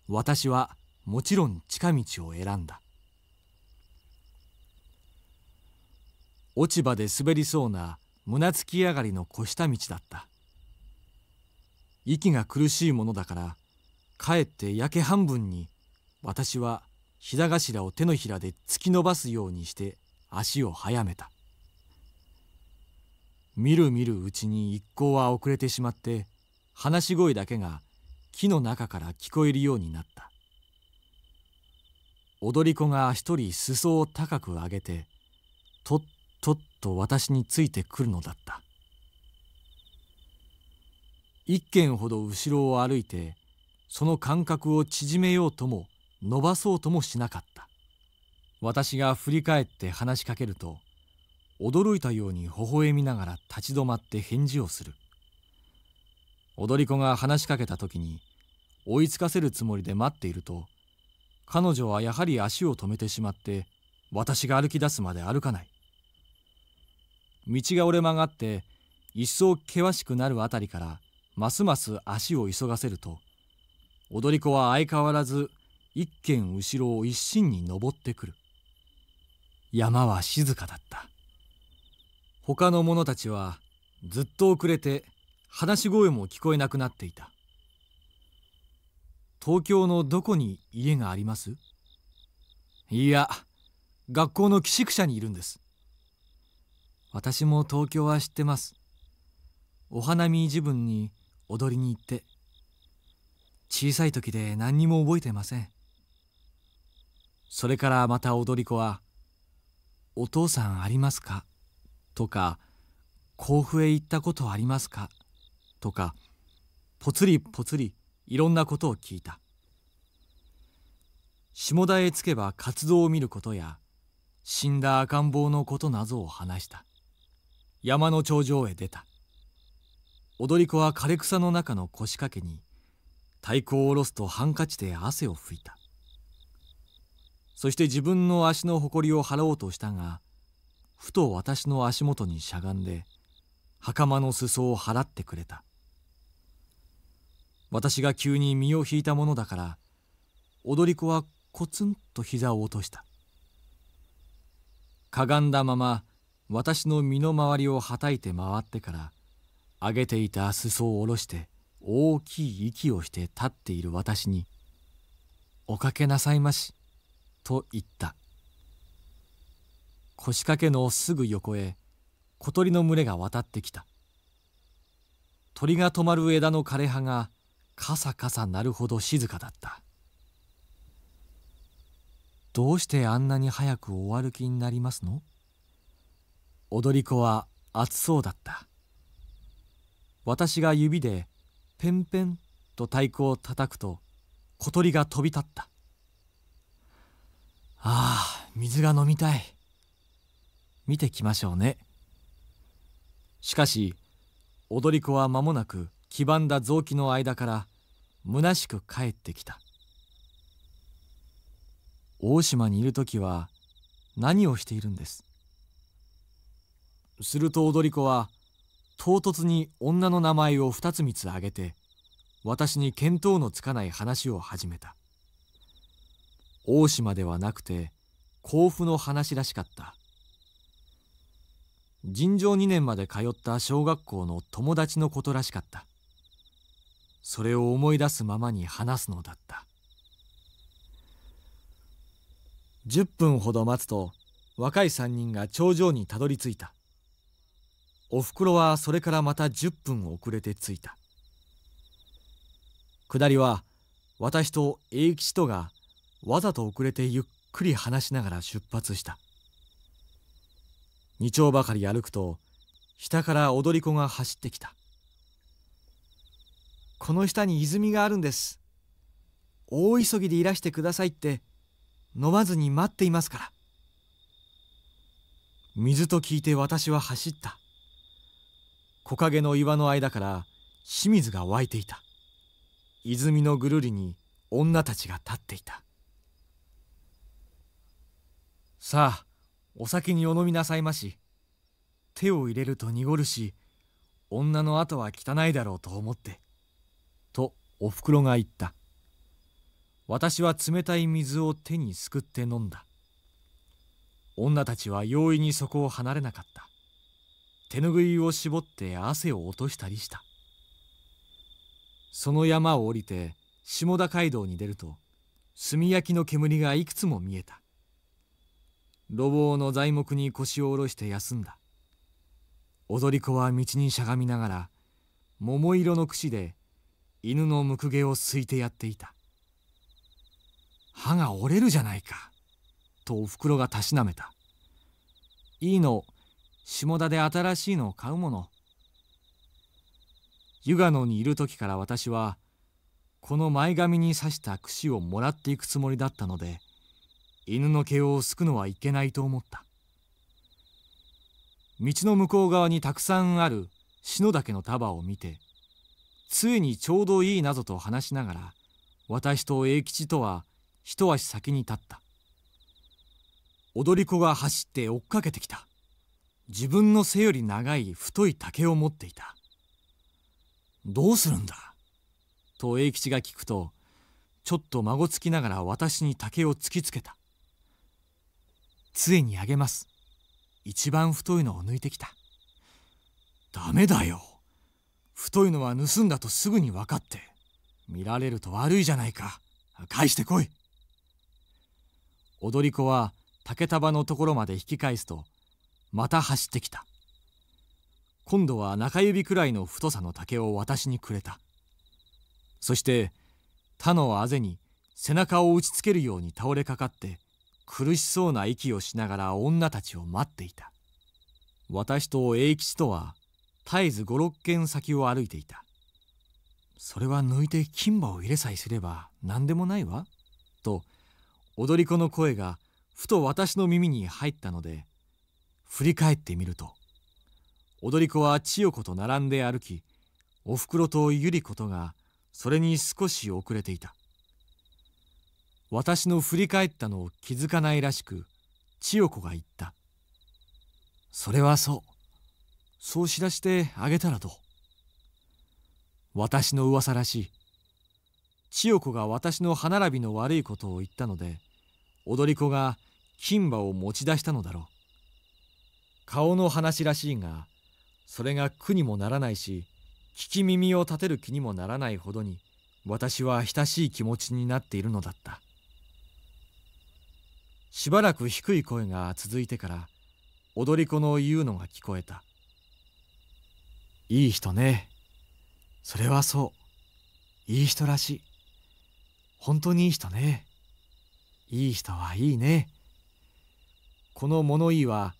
私はもちろん近道を選んだ落ち葉で滑りそうな胸つき上がりの越した道だった息が苦しいものだからかえって焼け半分に私はひだ頭を手のひらで突き伸ばすようにして足を速めたみるみるうちに一行は遅れてしまって話し声だけが木の中から聞こえるようになった踊り子が一人裾を高く上げてとっとっと私についてくるのだった一軒ほど後ろを歩いてその間隔を縮めようとも伸ばそうともしなかった私が振り返って話しかけると驚いたように微笑みながら立ち止まって返事をする踊り子が話しかけた時に追いつかせるつもりで待っていると彼女はやはり足を止めてしまって私が歩き出すまで歩かない道が折れ曲がって一層険しくなるあたりからますます足を急がせると踊り子は相変わらず一軒後ろを一心に登ってくる山は静かだった他の者たちはずっと遅れて話し声も聞こえなくなっていた東京のどこに家がありますいや学校の寄宿舎にいるんです私も東京は知ってますお花見自分に踊りに行って小さい時で何にも覚えてませんそれからまた踊り子は「お父さんありますか?」とか「甲府へ行ったことありますか?」とかぽつりぽつりいろんなことを聞いた下田へ着けば活動を見ることや死んだ赤ん坊のことなどを話した山の頂上へ出た踊り子は枯れ草の中の腰掛けに太鼓を下ろすとハンカチで汗を拭いたそして自分の足の誇りを払おうとしたがふと私の足元にしゃがんで袴の裾を払ってくれた私が急に身を引いたものだから踊り子はコツンと膝を落としたかがんだまま私の身の回りをはたいて回ってから上げていた裾を下ろして大きい息をして立っている私に「おかけなさいまし」と言った腰掛けのすぐ横へ小鳥の群れが渡ってきた鳥が止まる枝の枯れ葉がカサカサ鳴るほど静かだったどうしてあんなに早くお歩きになりますの踊り子は暑そうだった私が指でペンペンと太鼓を叩くと小鳥が飛び立ったああ水が飲みたい見てきましょうねしかし踊り子は間もなく黄ばんだ雑木の間から虚しく帰ってきた大島にいる時は何をしているんですすると踊り子は唐突に女の名前を2つ3つ挙げて私に見当のつかない話を始めた大島ではなくて甲府の話らしかった尋常2年まで通った小学校の友達のことらしかったそれを思い出すままに話すのだった10分ほど待つと若い3人が頂上にたどり着いたおふくろはそれからまた10分遅れて着いた下りは私と栄吉とがわざと遅れてゆっくり話しながら出発した二丁ばかり歩くと下から踊り子が走ってきたこの下に泉があるんです大急ぎでいらしてくださいって飲まずに待っていますから水と聞いて私は走った木陰の岩の間から清水が湧いていた泉のぐるりに女たちが立っていたさあお酒にお飲みなさいまし手を入れると濁るし女の後は汚いだろうと思ってとおふくろが言った私は冷たい水を手にすくって飲んだ女たちは容易にそこを離れなかった手ぬぐいを絞って汗を落としたりしたその山を降りて下田街道に出ると炭焼きの煙がいくつも見えた路傍の材木に腰を下ろして休んだ踊り子は道にしゃがみながら桃色の櫛で犬のむくげをすいてやっていた歯が折れるじゃないかとおふくろがたしなめたいいの下田で新しいのを買うもの湯賀野にいる時から私はこの前髪に刺した櫛をもらっていくつもりだったので犬の毛をすくのはいけないと思った道の向こう側にたくさんある篠岳の束を見てついにちょうどいいなぞと話しながら私と栄吉とは一足先に立った踊り子が走って追っかけてきた自分の背より長い太い竹を持っていたどうするんだと栄吉が聞くとちょっと孫つきながら私に竹を突きつけた杖にあげます一番太いのを抜いてきたダメだよ太いのは盗んだとすぐに分かって見られると悪いじゃないか返してこい踊り子は竹束のところまで引き返すとまた走ってきた今度は中指くらいの太さの竹を私にくれたそして他のあぜに背中を打ちつけるように倒れかかって苦しそうな息をしながら女たちを待っていた私と栄吉とは絶えず五六軒先を歩いていたそれは抜いて金馬を入れさえすれば何でもないわと踊り子の声がふと私の耳に入ったので振り返ってみると踊り子は千代子と並んで歩きおふくろと百合子とがそれに少し遅れていた私の振り返ったのを気づかないらしく千代子が言った「それはそうそう知らしてあげたらどう?」私の噂らしい千代子が私の歯並びの悪いことを言ったので踊り子が金馬を持ち出したのだろう顔の話らしいがそれが苦にもならないし聞き耳を立てる気にもならないほどに私は親しい気持ちになっているのだったしばらく低い声が続いてから踊り子の言うのが聞こえた「いい人ねそれはそういい人らしい本当にいい人ねいい人はいいね」この物言いは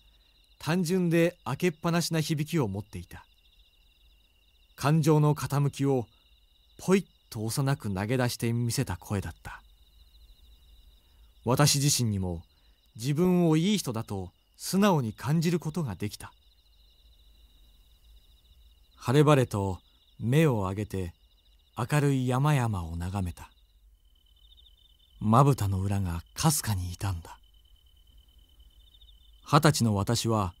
単純で開けっぱなしな響きを持っていた感情の傾きをポイッと幼く投げ出して見せた声だった私自身にも自分をいい人だと素直に感じることができた晴れ晴れと目を上げて明るい山々を眺めたまぶたの裏がかすかに傷んだ二十歳の私は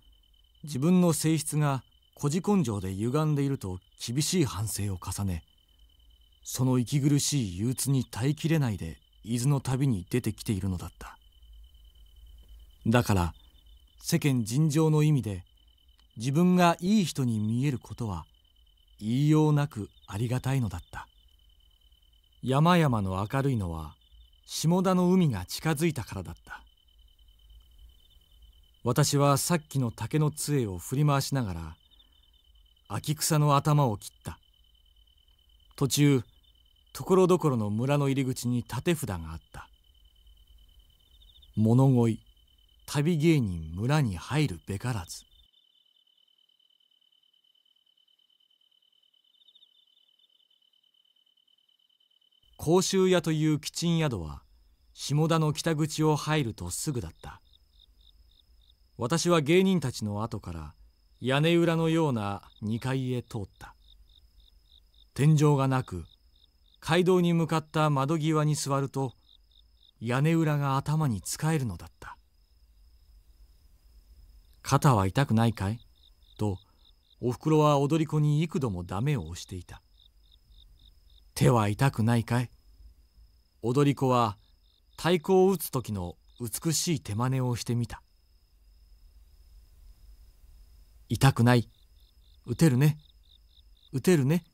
自分の性質がこじ根性で歪んでいると厳しい反省を重ねその息苦しい憂鬱に耐えきれないで伊豆の旅に出てきているのだっただから世間尋常の意味で自分がいい人に見えることは言いようなくありがたいのだった山々の明るいのは下田の海が近づいたからだった私はさっきの竹の杖を振り回しながら秋草の頭を切った途中ところどころの村の入り口に立て札があった「物乞い旅芸人村に入るべからず」甲州屋というチ賃宿は下田の北口を入るとすぐだった私は芸人たちの後から屋根裏のような2階へ通った天井がなく街道に向かった窓際に座ると屋根裏が頭に使えるのだった肩は痛くないかいとおふくろは踊り子に幾度もダメを押していた手は痛くないかい踊り子は太鼓を打つ時の美しい手真似をしてみた痛くない打てるね打てるね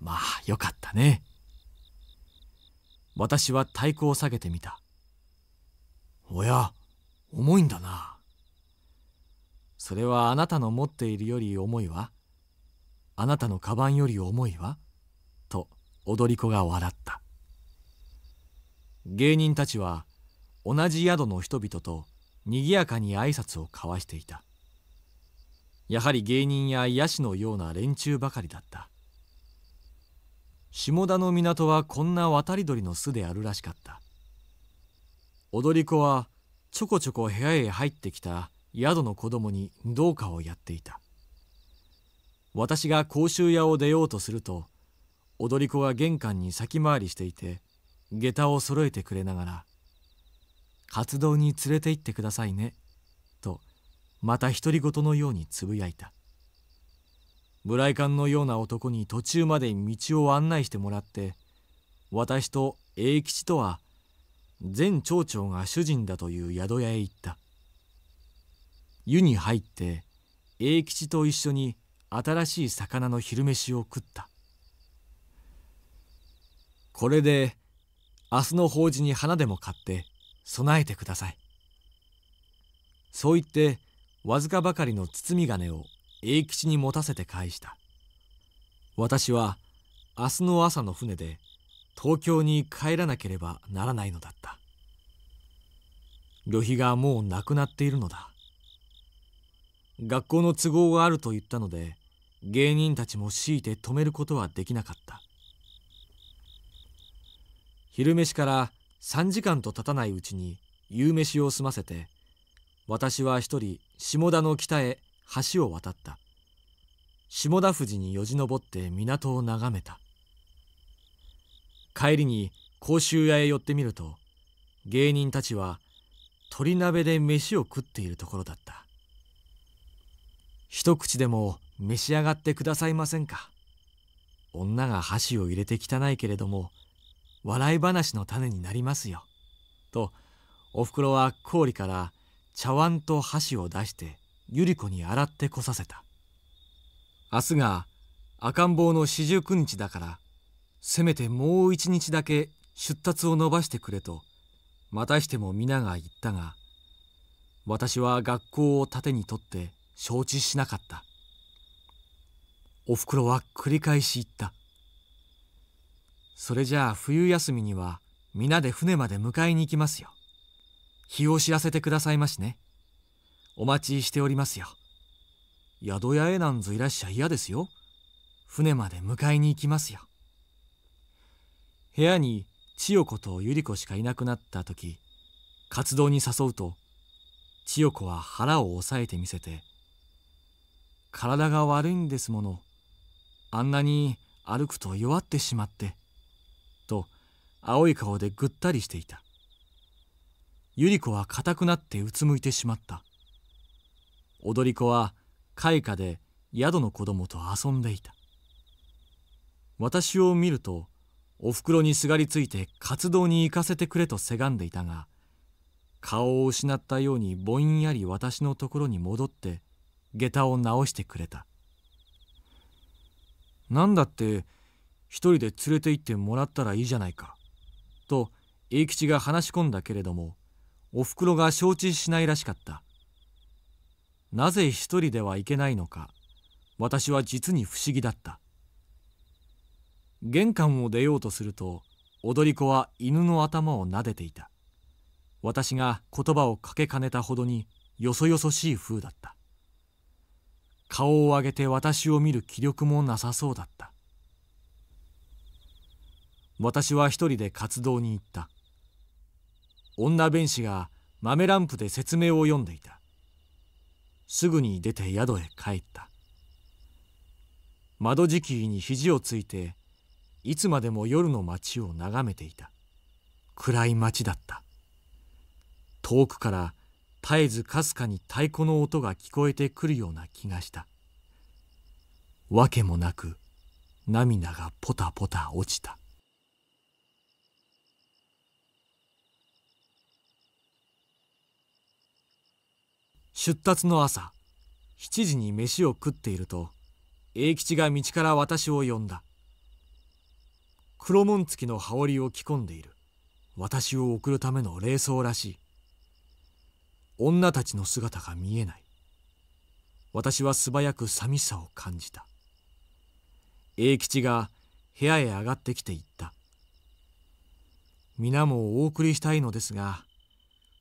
まあよかったね私は太鼓を下げてみたおや重いんだなそれはあなたの持っているより重いわあなたのカバンより重いわと踊り子が笑った芸人たちは同じ宿の人々とにぎやかに挨拶を交わしていたやはり芸人や癒しのような連中ばかりだった下田の港はこんな渡り鳥の巣であるらしかった踊り子はちょこちょこ部屋へ入ってきた宿の子供にどうかをやっていた私が公衆屋を出ようとすると踊り子が玄関に先回りしていて下駄を揃えてくれながら「活動に連れて行ってくださいね」また独り言のようにつぶやいた無来館のような男に途中まで道を案内してもらって私と栄吉とは前町長が主人だという宿屋へ行った湯に入って栄吉と一緒に新しい魚の昼飯を食ったこれで明日の法事に花でも買って備えてくださいそう言ってわずかばかりの包み金を永吉に持たせて返した私は明日の朝の船で東京に帰らなければならないのだった旅費がもうなくなっているのだ学校の都合があると言ったので芸人たちも強いて止めることはできなかった昼飯から3時間と経たないうちに夕飯を済ませて私は一人下田の北へ橋を渡った下田富士によじ登って港を眺めた帰りに甲州屋へ寄ってみると芸人たちは鳥鍋で飯を食っているところだった一口でも召し上がってくださいませんか女が箸を入れて汚いけれども笑い話の種になりますよとおふくろは氷から茶碗と箸を出して百合子に洗ってこさせた明日が赤ん坊の四十九日だからせめてもう一日だけ出立を延ばしてくれとまたしても皆が言ったが私は学校を盾にとって承知しなかったおふくろは繰り返し言ったそれじゃあ冬休みには皆で船まで迎えに行きますよ日を知らせてくださいましね。お待ちしておりますよ。宿屋へなんぞいらっしゃ嫌ですよ。船まで迎えに行きますよ。部屋に千代子と百合子しかいなくなった時、活動に誘うと、千代子は腹を押さえてみせて、体が悪いんですもの。あんなに歩くと弱ってしまって、と青い顔でぐったりしていた。百合子は固くなってうつむいてしまった踊り子は開花で宿の子供と遊んでいた私を見るとおふくろにすがりついて活動に行かせてくれとせがんでいたが顔を失ったようにぼんやり私のところに戻って下駄を直してくれた何だって一人で連れて行ってもらったらいいじゃないかと栄吉が話し込んだけれどもおふくろが承知しないらしかったなぜ一人ではいけないのか私は実に不思議だった玄関を出ようとすると踊り子は犬の頭を撫でていた私が言葉をかけかねたほどによそよそしい風だった顔を上げて私を見る気力もなさそうだった私は一人で活動に行った女弁士が豆ランプで説明を読んでいたすぐに出て宿へ帰った窓敷に肘をついていつまでも夜の街を眺めていた暗い街だった遠くから絶えずかすかに太鼓の音が聞こえてくるような気がした訳もなく涙がポタポタ落ちた出立の朝7時に飯を食っていると栄吉が道から私を呼んだ黒紋付きの羽織を着込んでいる私を送るための礼装らしい女たちの姿が見えない私は素早く寂しさを感じた栄吉が部屋へ上がってきて言った皆もお送りしたいのですが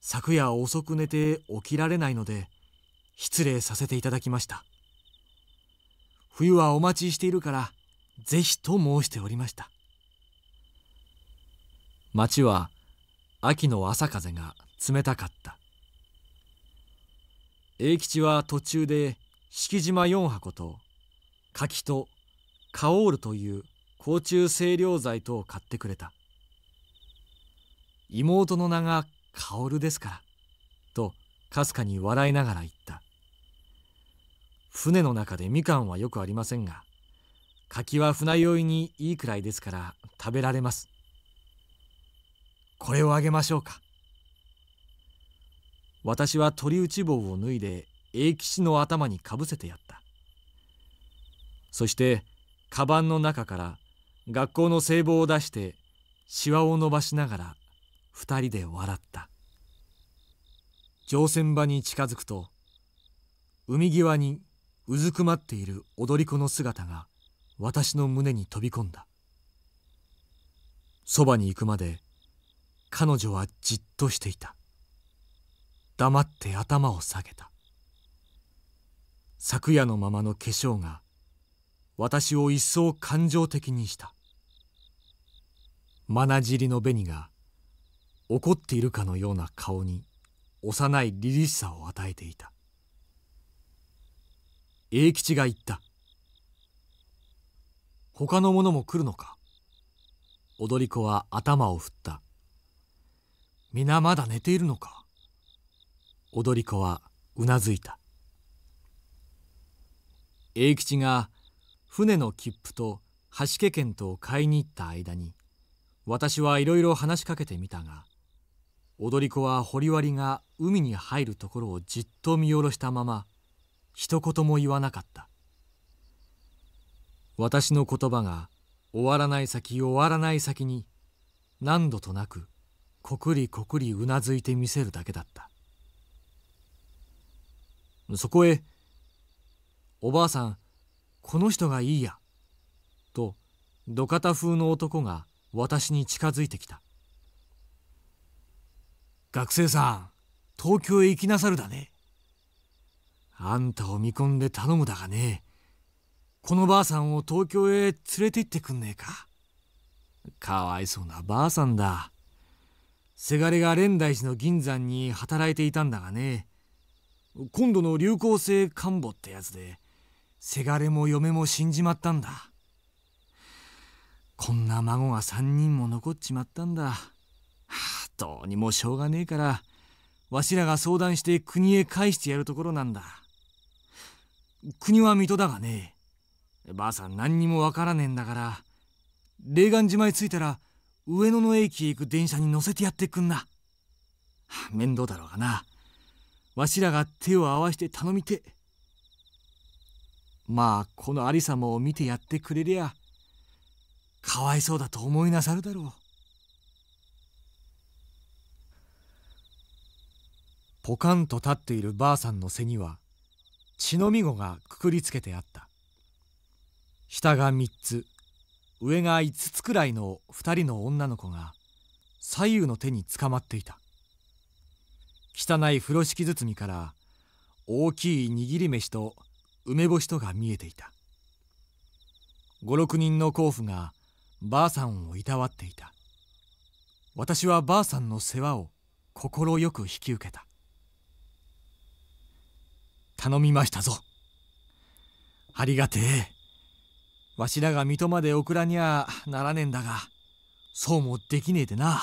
昨夜遅く寝て起きられないので失礼させていただきました冬はお待ちしているからぜひと申しておりました町は秋の朝風が冷たかった栄吉は途中で敷島4箱と柿とカオールという甲虫清涼剤と買ってくれた妹の名が薫ですから」とかすかに笑いながら言った船の中でみかんはよくありませんが柿は船酔いにいいくらいですから食べられますこれをあげましょうか私は鳥打ち棒を脱いで永吉の頭にかぶせてやったそしてカバンの中から学校の聖望を出してしわを伸ばしながら人で笑った乗船場に近づくと海際にうずくまっている踊り子の姿が私の胸に飛び込んだそばに行くまで彼女はじっとしていた黙って頭を下げた昨夜のままの化粧が私を一層感情的にしたまなじりの紅が怒っているかのような顔に幼い凛々しさを与えていた栄吉が言った他の者も来るのか踊り子は頭を振った皆まだ寝ているのか踊り子はうなずいた栄吉が船の切符と橋家券と買いに行った間に私はいろいろ話しかけてみたが踊り子は掘割が海に入るところをじっと見下ろしたまま一言も言わなかった私の言葉が終わらない先終わらない先に何度となくこくりこくりうなずいてみせるだけだったそこへ「おばあさんこの人がいいや」と土方風の男が私に近づいてきた学生さん東京へ行きなさるだねあんたを見込んで頼むだがねこのばあさんを東京へ連れて行ってくんねえかかわいそうなばあさんだせがれが蓮台寺の銀山に働いていたんだがね今度の流行性看護ってやつでせがれも嫁も死んじまったんだこんな孫が3人も残っちまったんだ。どうにもしょうがねえからわしらが相談して国へ返してやるところなんだ国は水戸だがねばあさん何にもわからねえんだから霊岸島へ着いたら上野の駅へ行く電車に乗せてやってくんな面倒だろうがなわしらが手を合わして頼みてまあこの有様を見てやってくれりゃかわいそうだと思いなさるだろうポカンと立っているばあさんの背には血のみごがくくりつけてあった下が3つ上が5つくらいの2人の女の子が左右の手につかまっていた汚い風呂敷包みから大きい握り飯と梅干しとが見えていた56人の甲府がばあさんをいたわっていた私はばあさんの世話を快く引き受けた頼みましたぞありがてえわしらが水戸まで送らにゃならねえんだがそうもできねえでな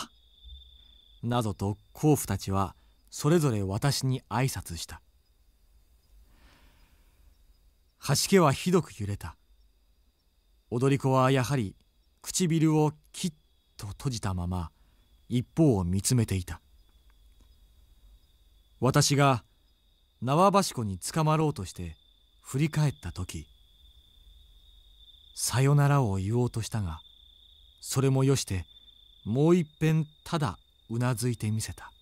などと甲府たちはそれぞれ私に挨拶したしけはひどく揺れた踊り子はやはり唇をきっと閉じたまま一方を見つめていた私が縄ばしこにつかまろうとして振り返った時さよならを言おうとしたがそれもよしてもういっぺんただうなずいてみせた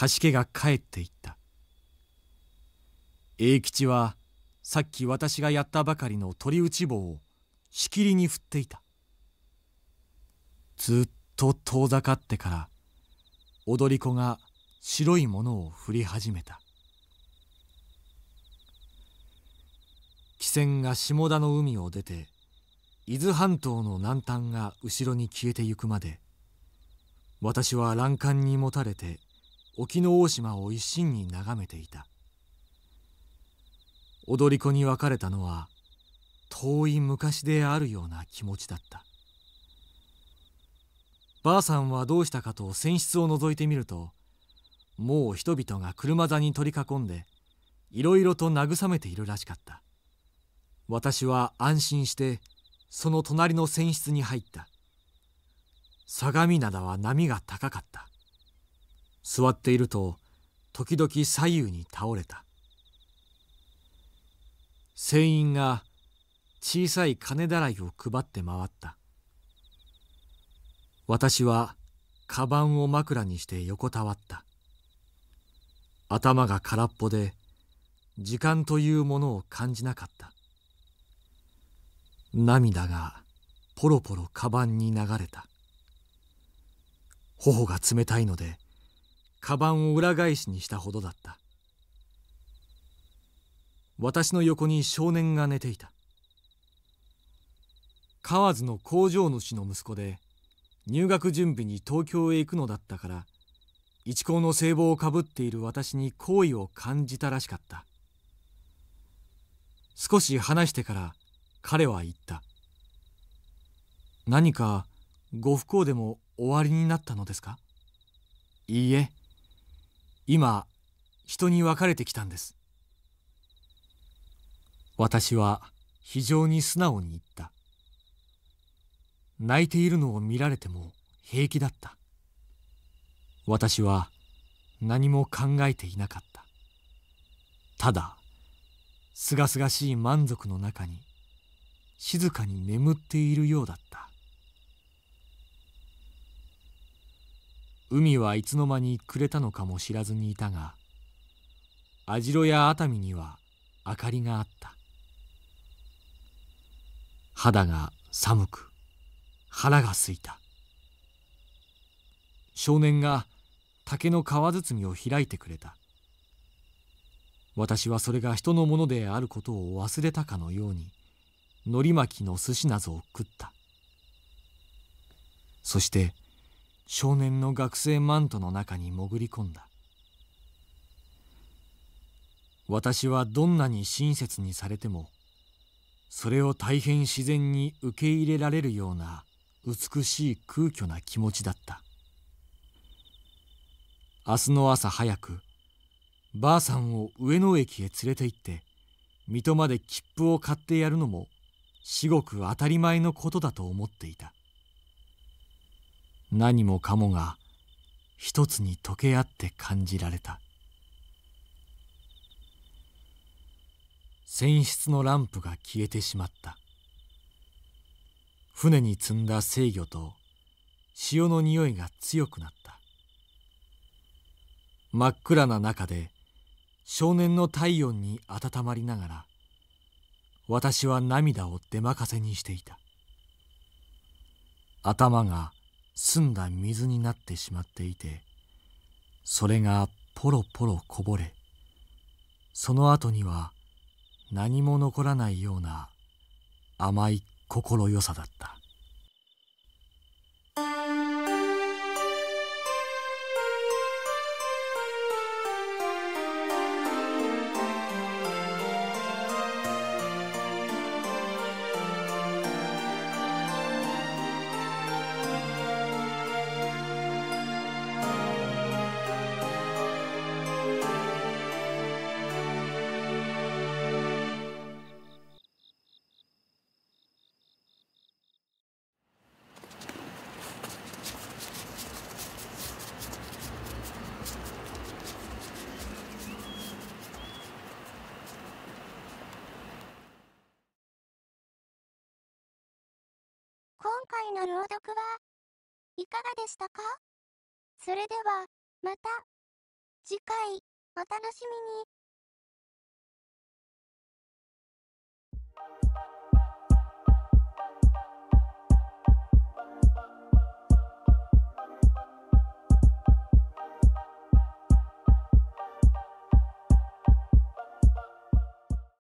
橋家が帰っていった栄吉はさっき私がやったばかりの鳥打ち棒をしきりに振っていたずっと遠ざかってから踊り子が白いものを振り始めた汽船が下田の海を出て伊豆半島の南端が後ろに消えてゆくまで私は欄干にもたれて沖の大島を一心に眺めていた踊り子に別れたのは遠い昔であるような気持ちだったばあさんはどうしたかと船室を覗いてみるともう人々が車座に取り囲んでいろいろと慰めているらしかった私は安心してその隣の船室に入った相模灘は波が高かった座っていると時々左右に倒れた船員が小さい金だらいを配って回った私はカバンを枕にして横たわった頭が空っぽで時間というものを感じなかった涙がポロポロカバンに流れた頬が冷たいのでカバンを裏返しにしたほどだった私の横に少年が寝ていた河津の工場主の息子で入学準備に東京へ行くのだったから一高の聖望をかぶっている私に好意を感じたらしかった少し話してから彼は言った何かご不幸でも終わりになったのですかいいえ今人に別れてきたんです私は非常に素直に言った泣いているのを見られても平気だった私は何も考えていなかったただすがすがしい満足の中に静かに眠っているようだった海はいつの間に暮れたのかも知らずにいたが網代や熱海には明かりがあった肌が寒く腹がすいた少年が竹の皮包みを開いてくれた私はそれが人のものであることを忘れたかのようにのり巻きの寿司などを食ったそして少年の学生マントの中に潜り込んだ私はどんなに親切にされてもそれを大変自然に受け入れられるような美しい空虚な気持ちだった明日の朝早くばあさんを上野駅へ連れて行って水戸まで切符を買ってやるのも至極当たり前のことだと思っていた何もかもが一つに溶け合って感じられた船室のランプが消えてしまった船に積んだ制御と潮の匂いが強くなった真っ暗な中で少年の体温に温まりながら私は涙を出任せにしていた頭が澄んだ水になってしまっていてそれがポロポロこぼれその後には何も残らないような甘い心よさだったそれでは、また、次回、お楽しみに。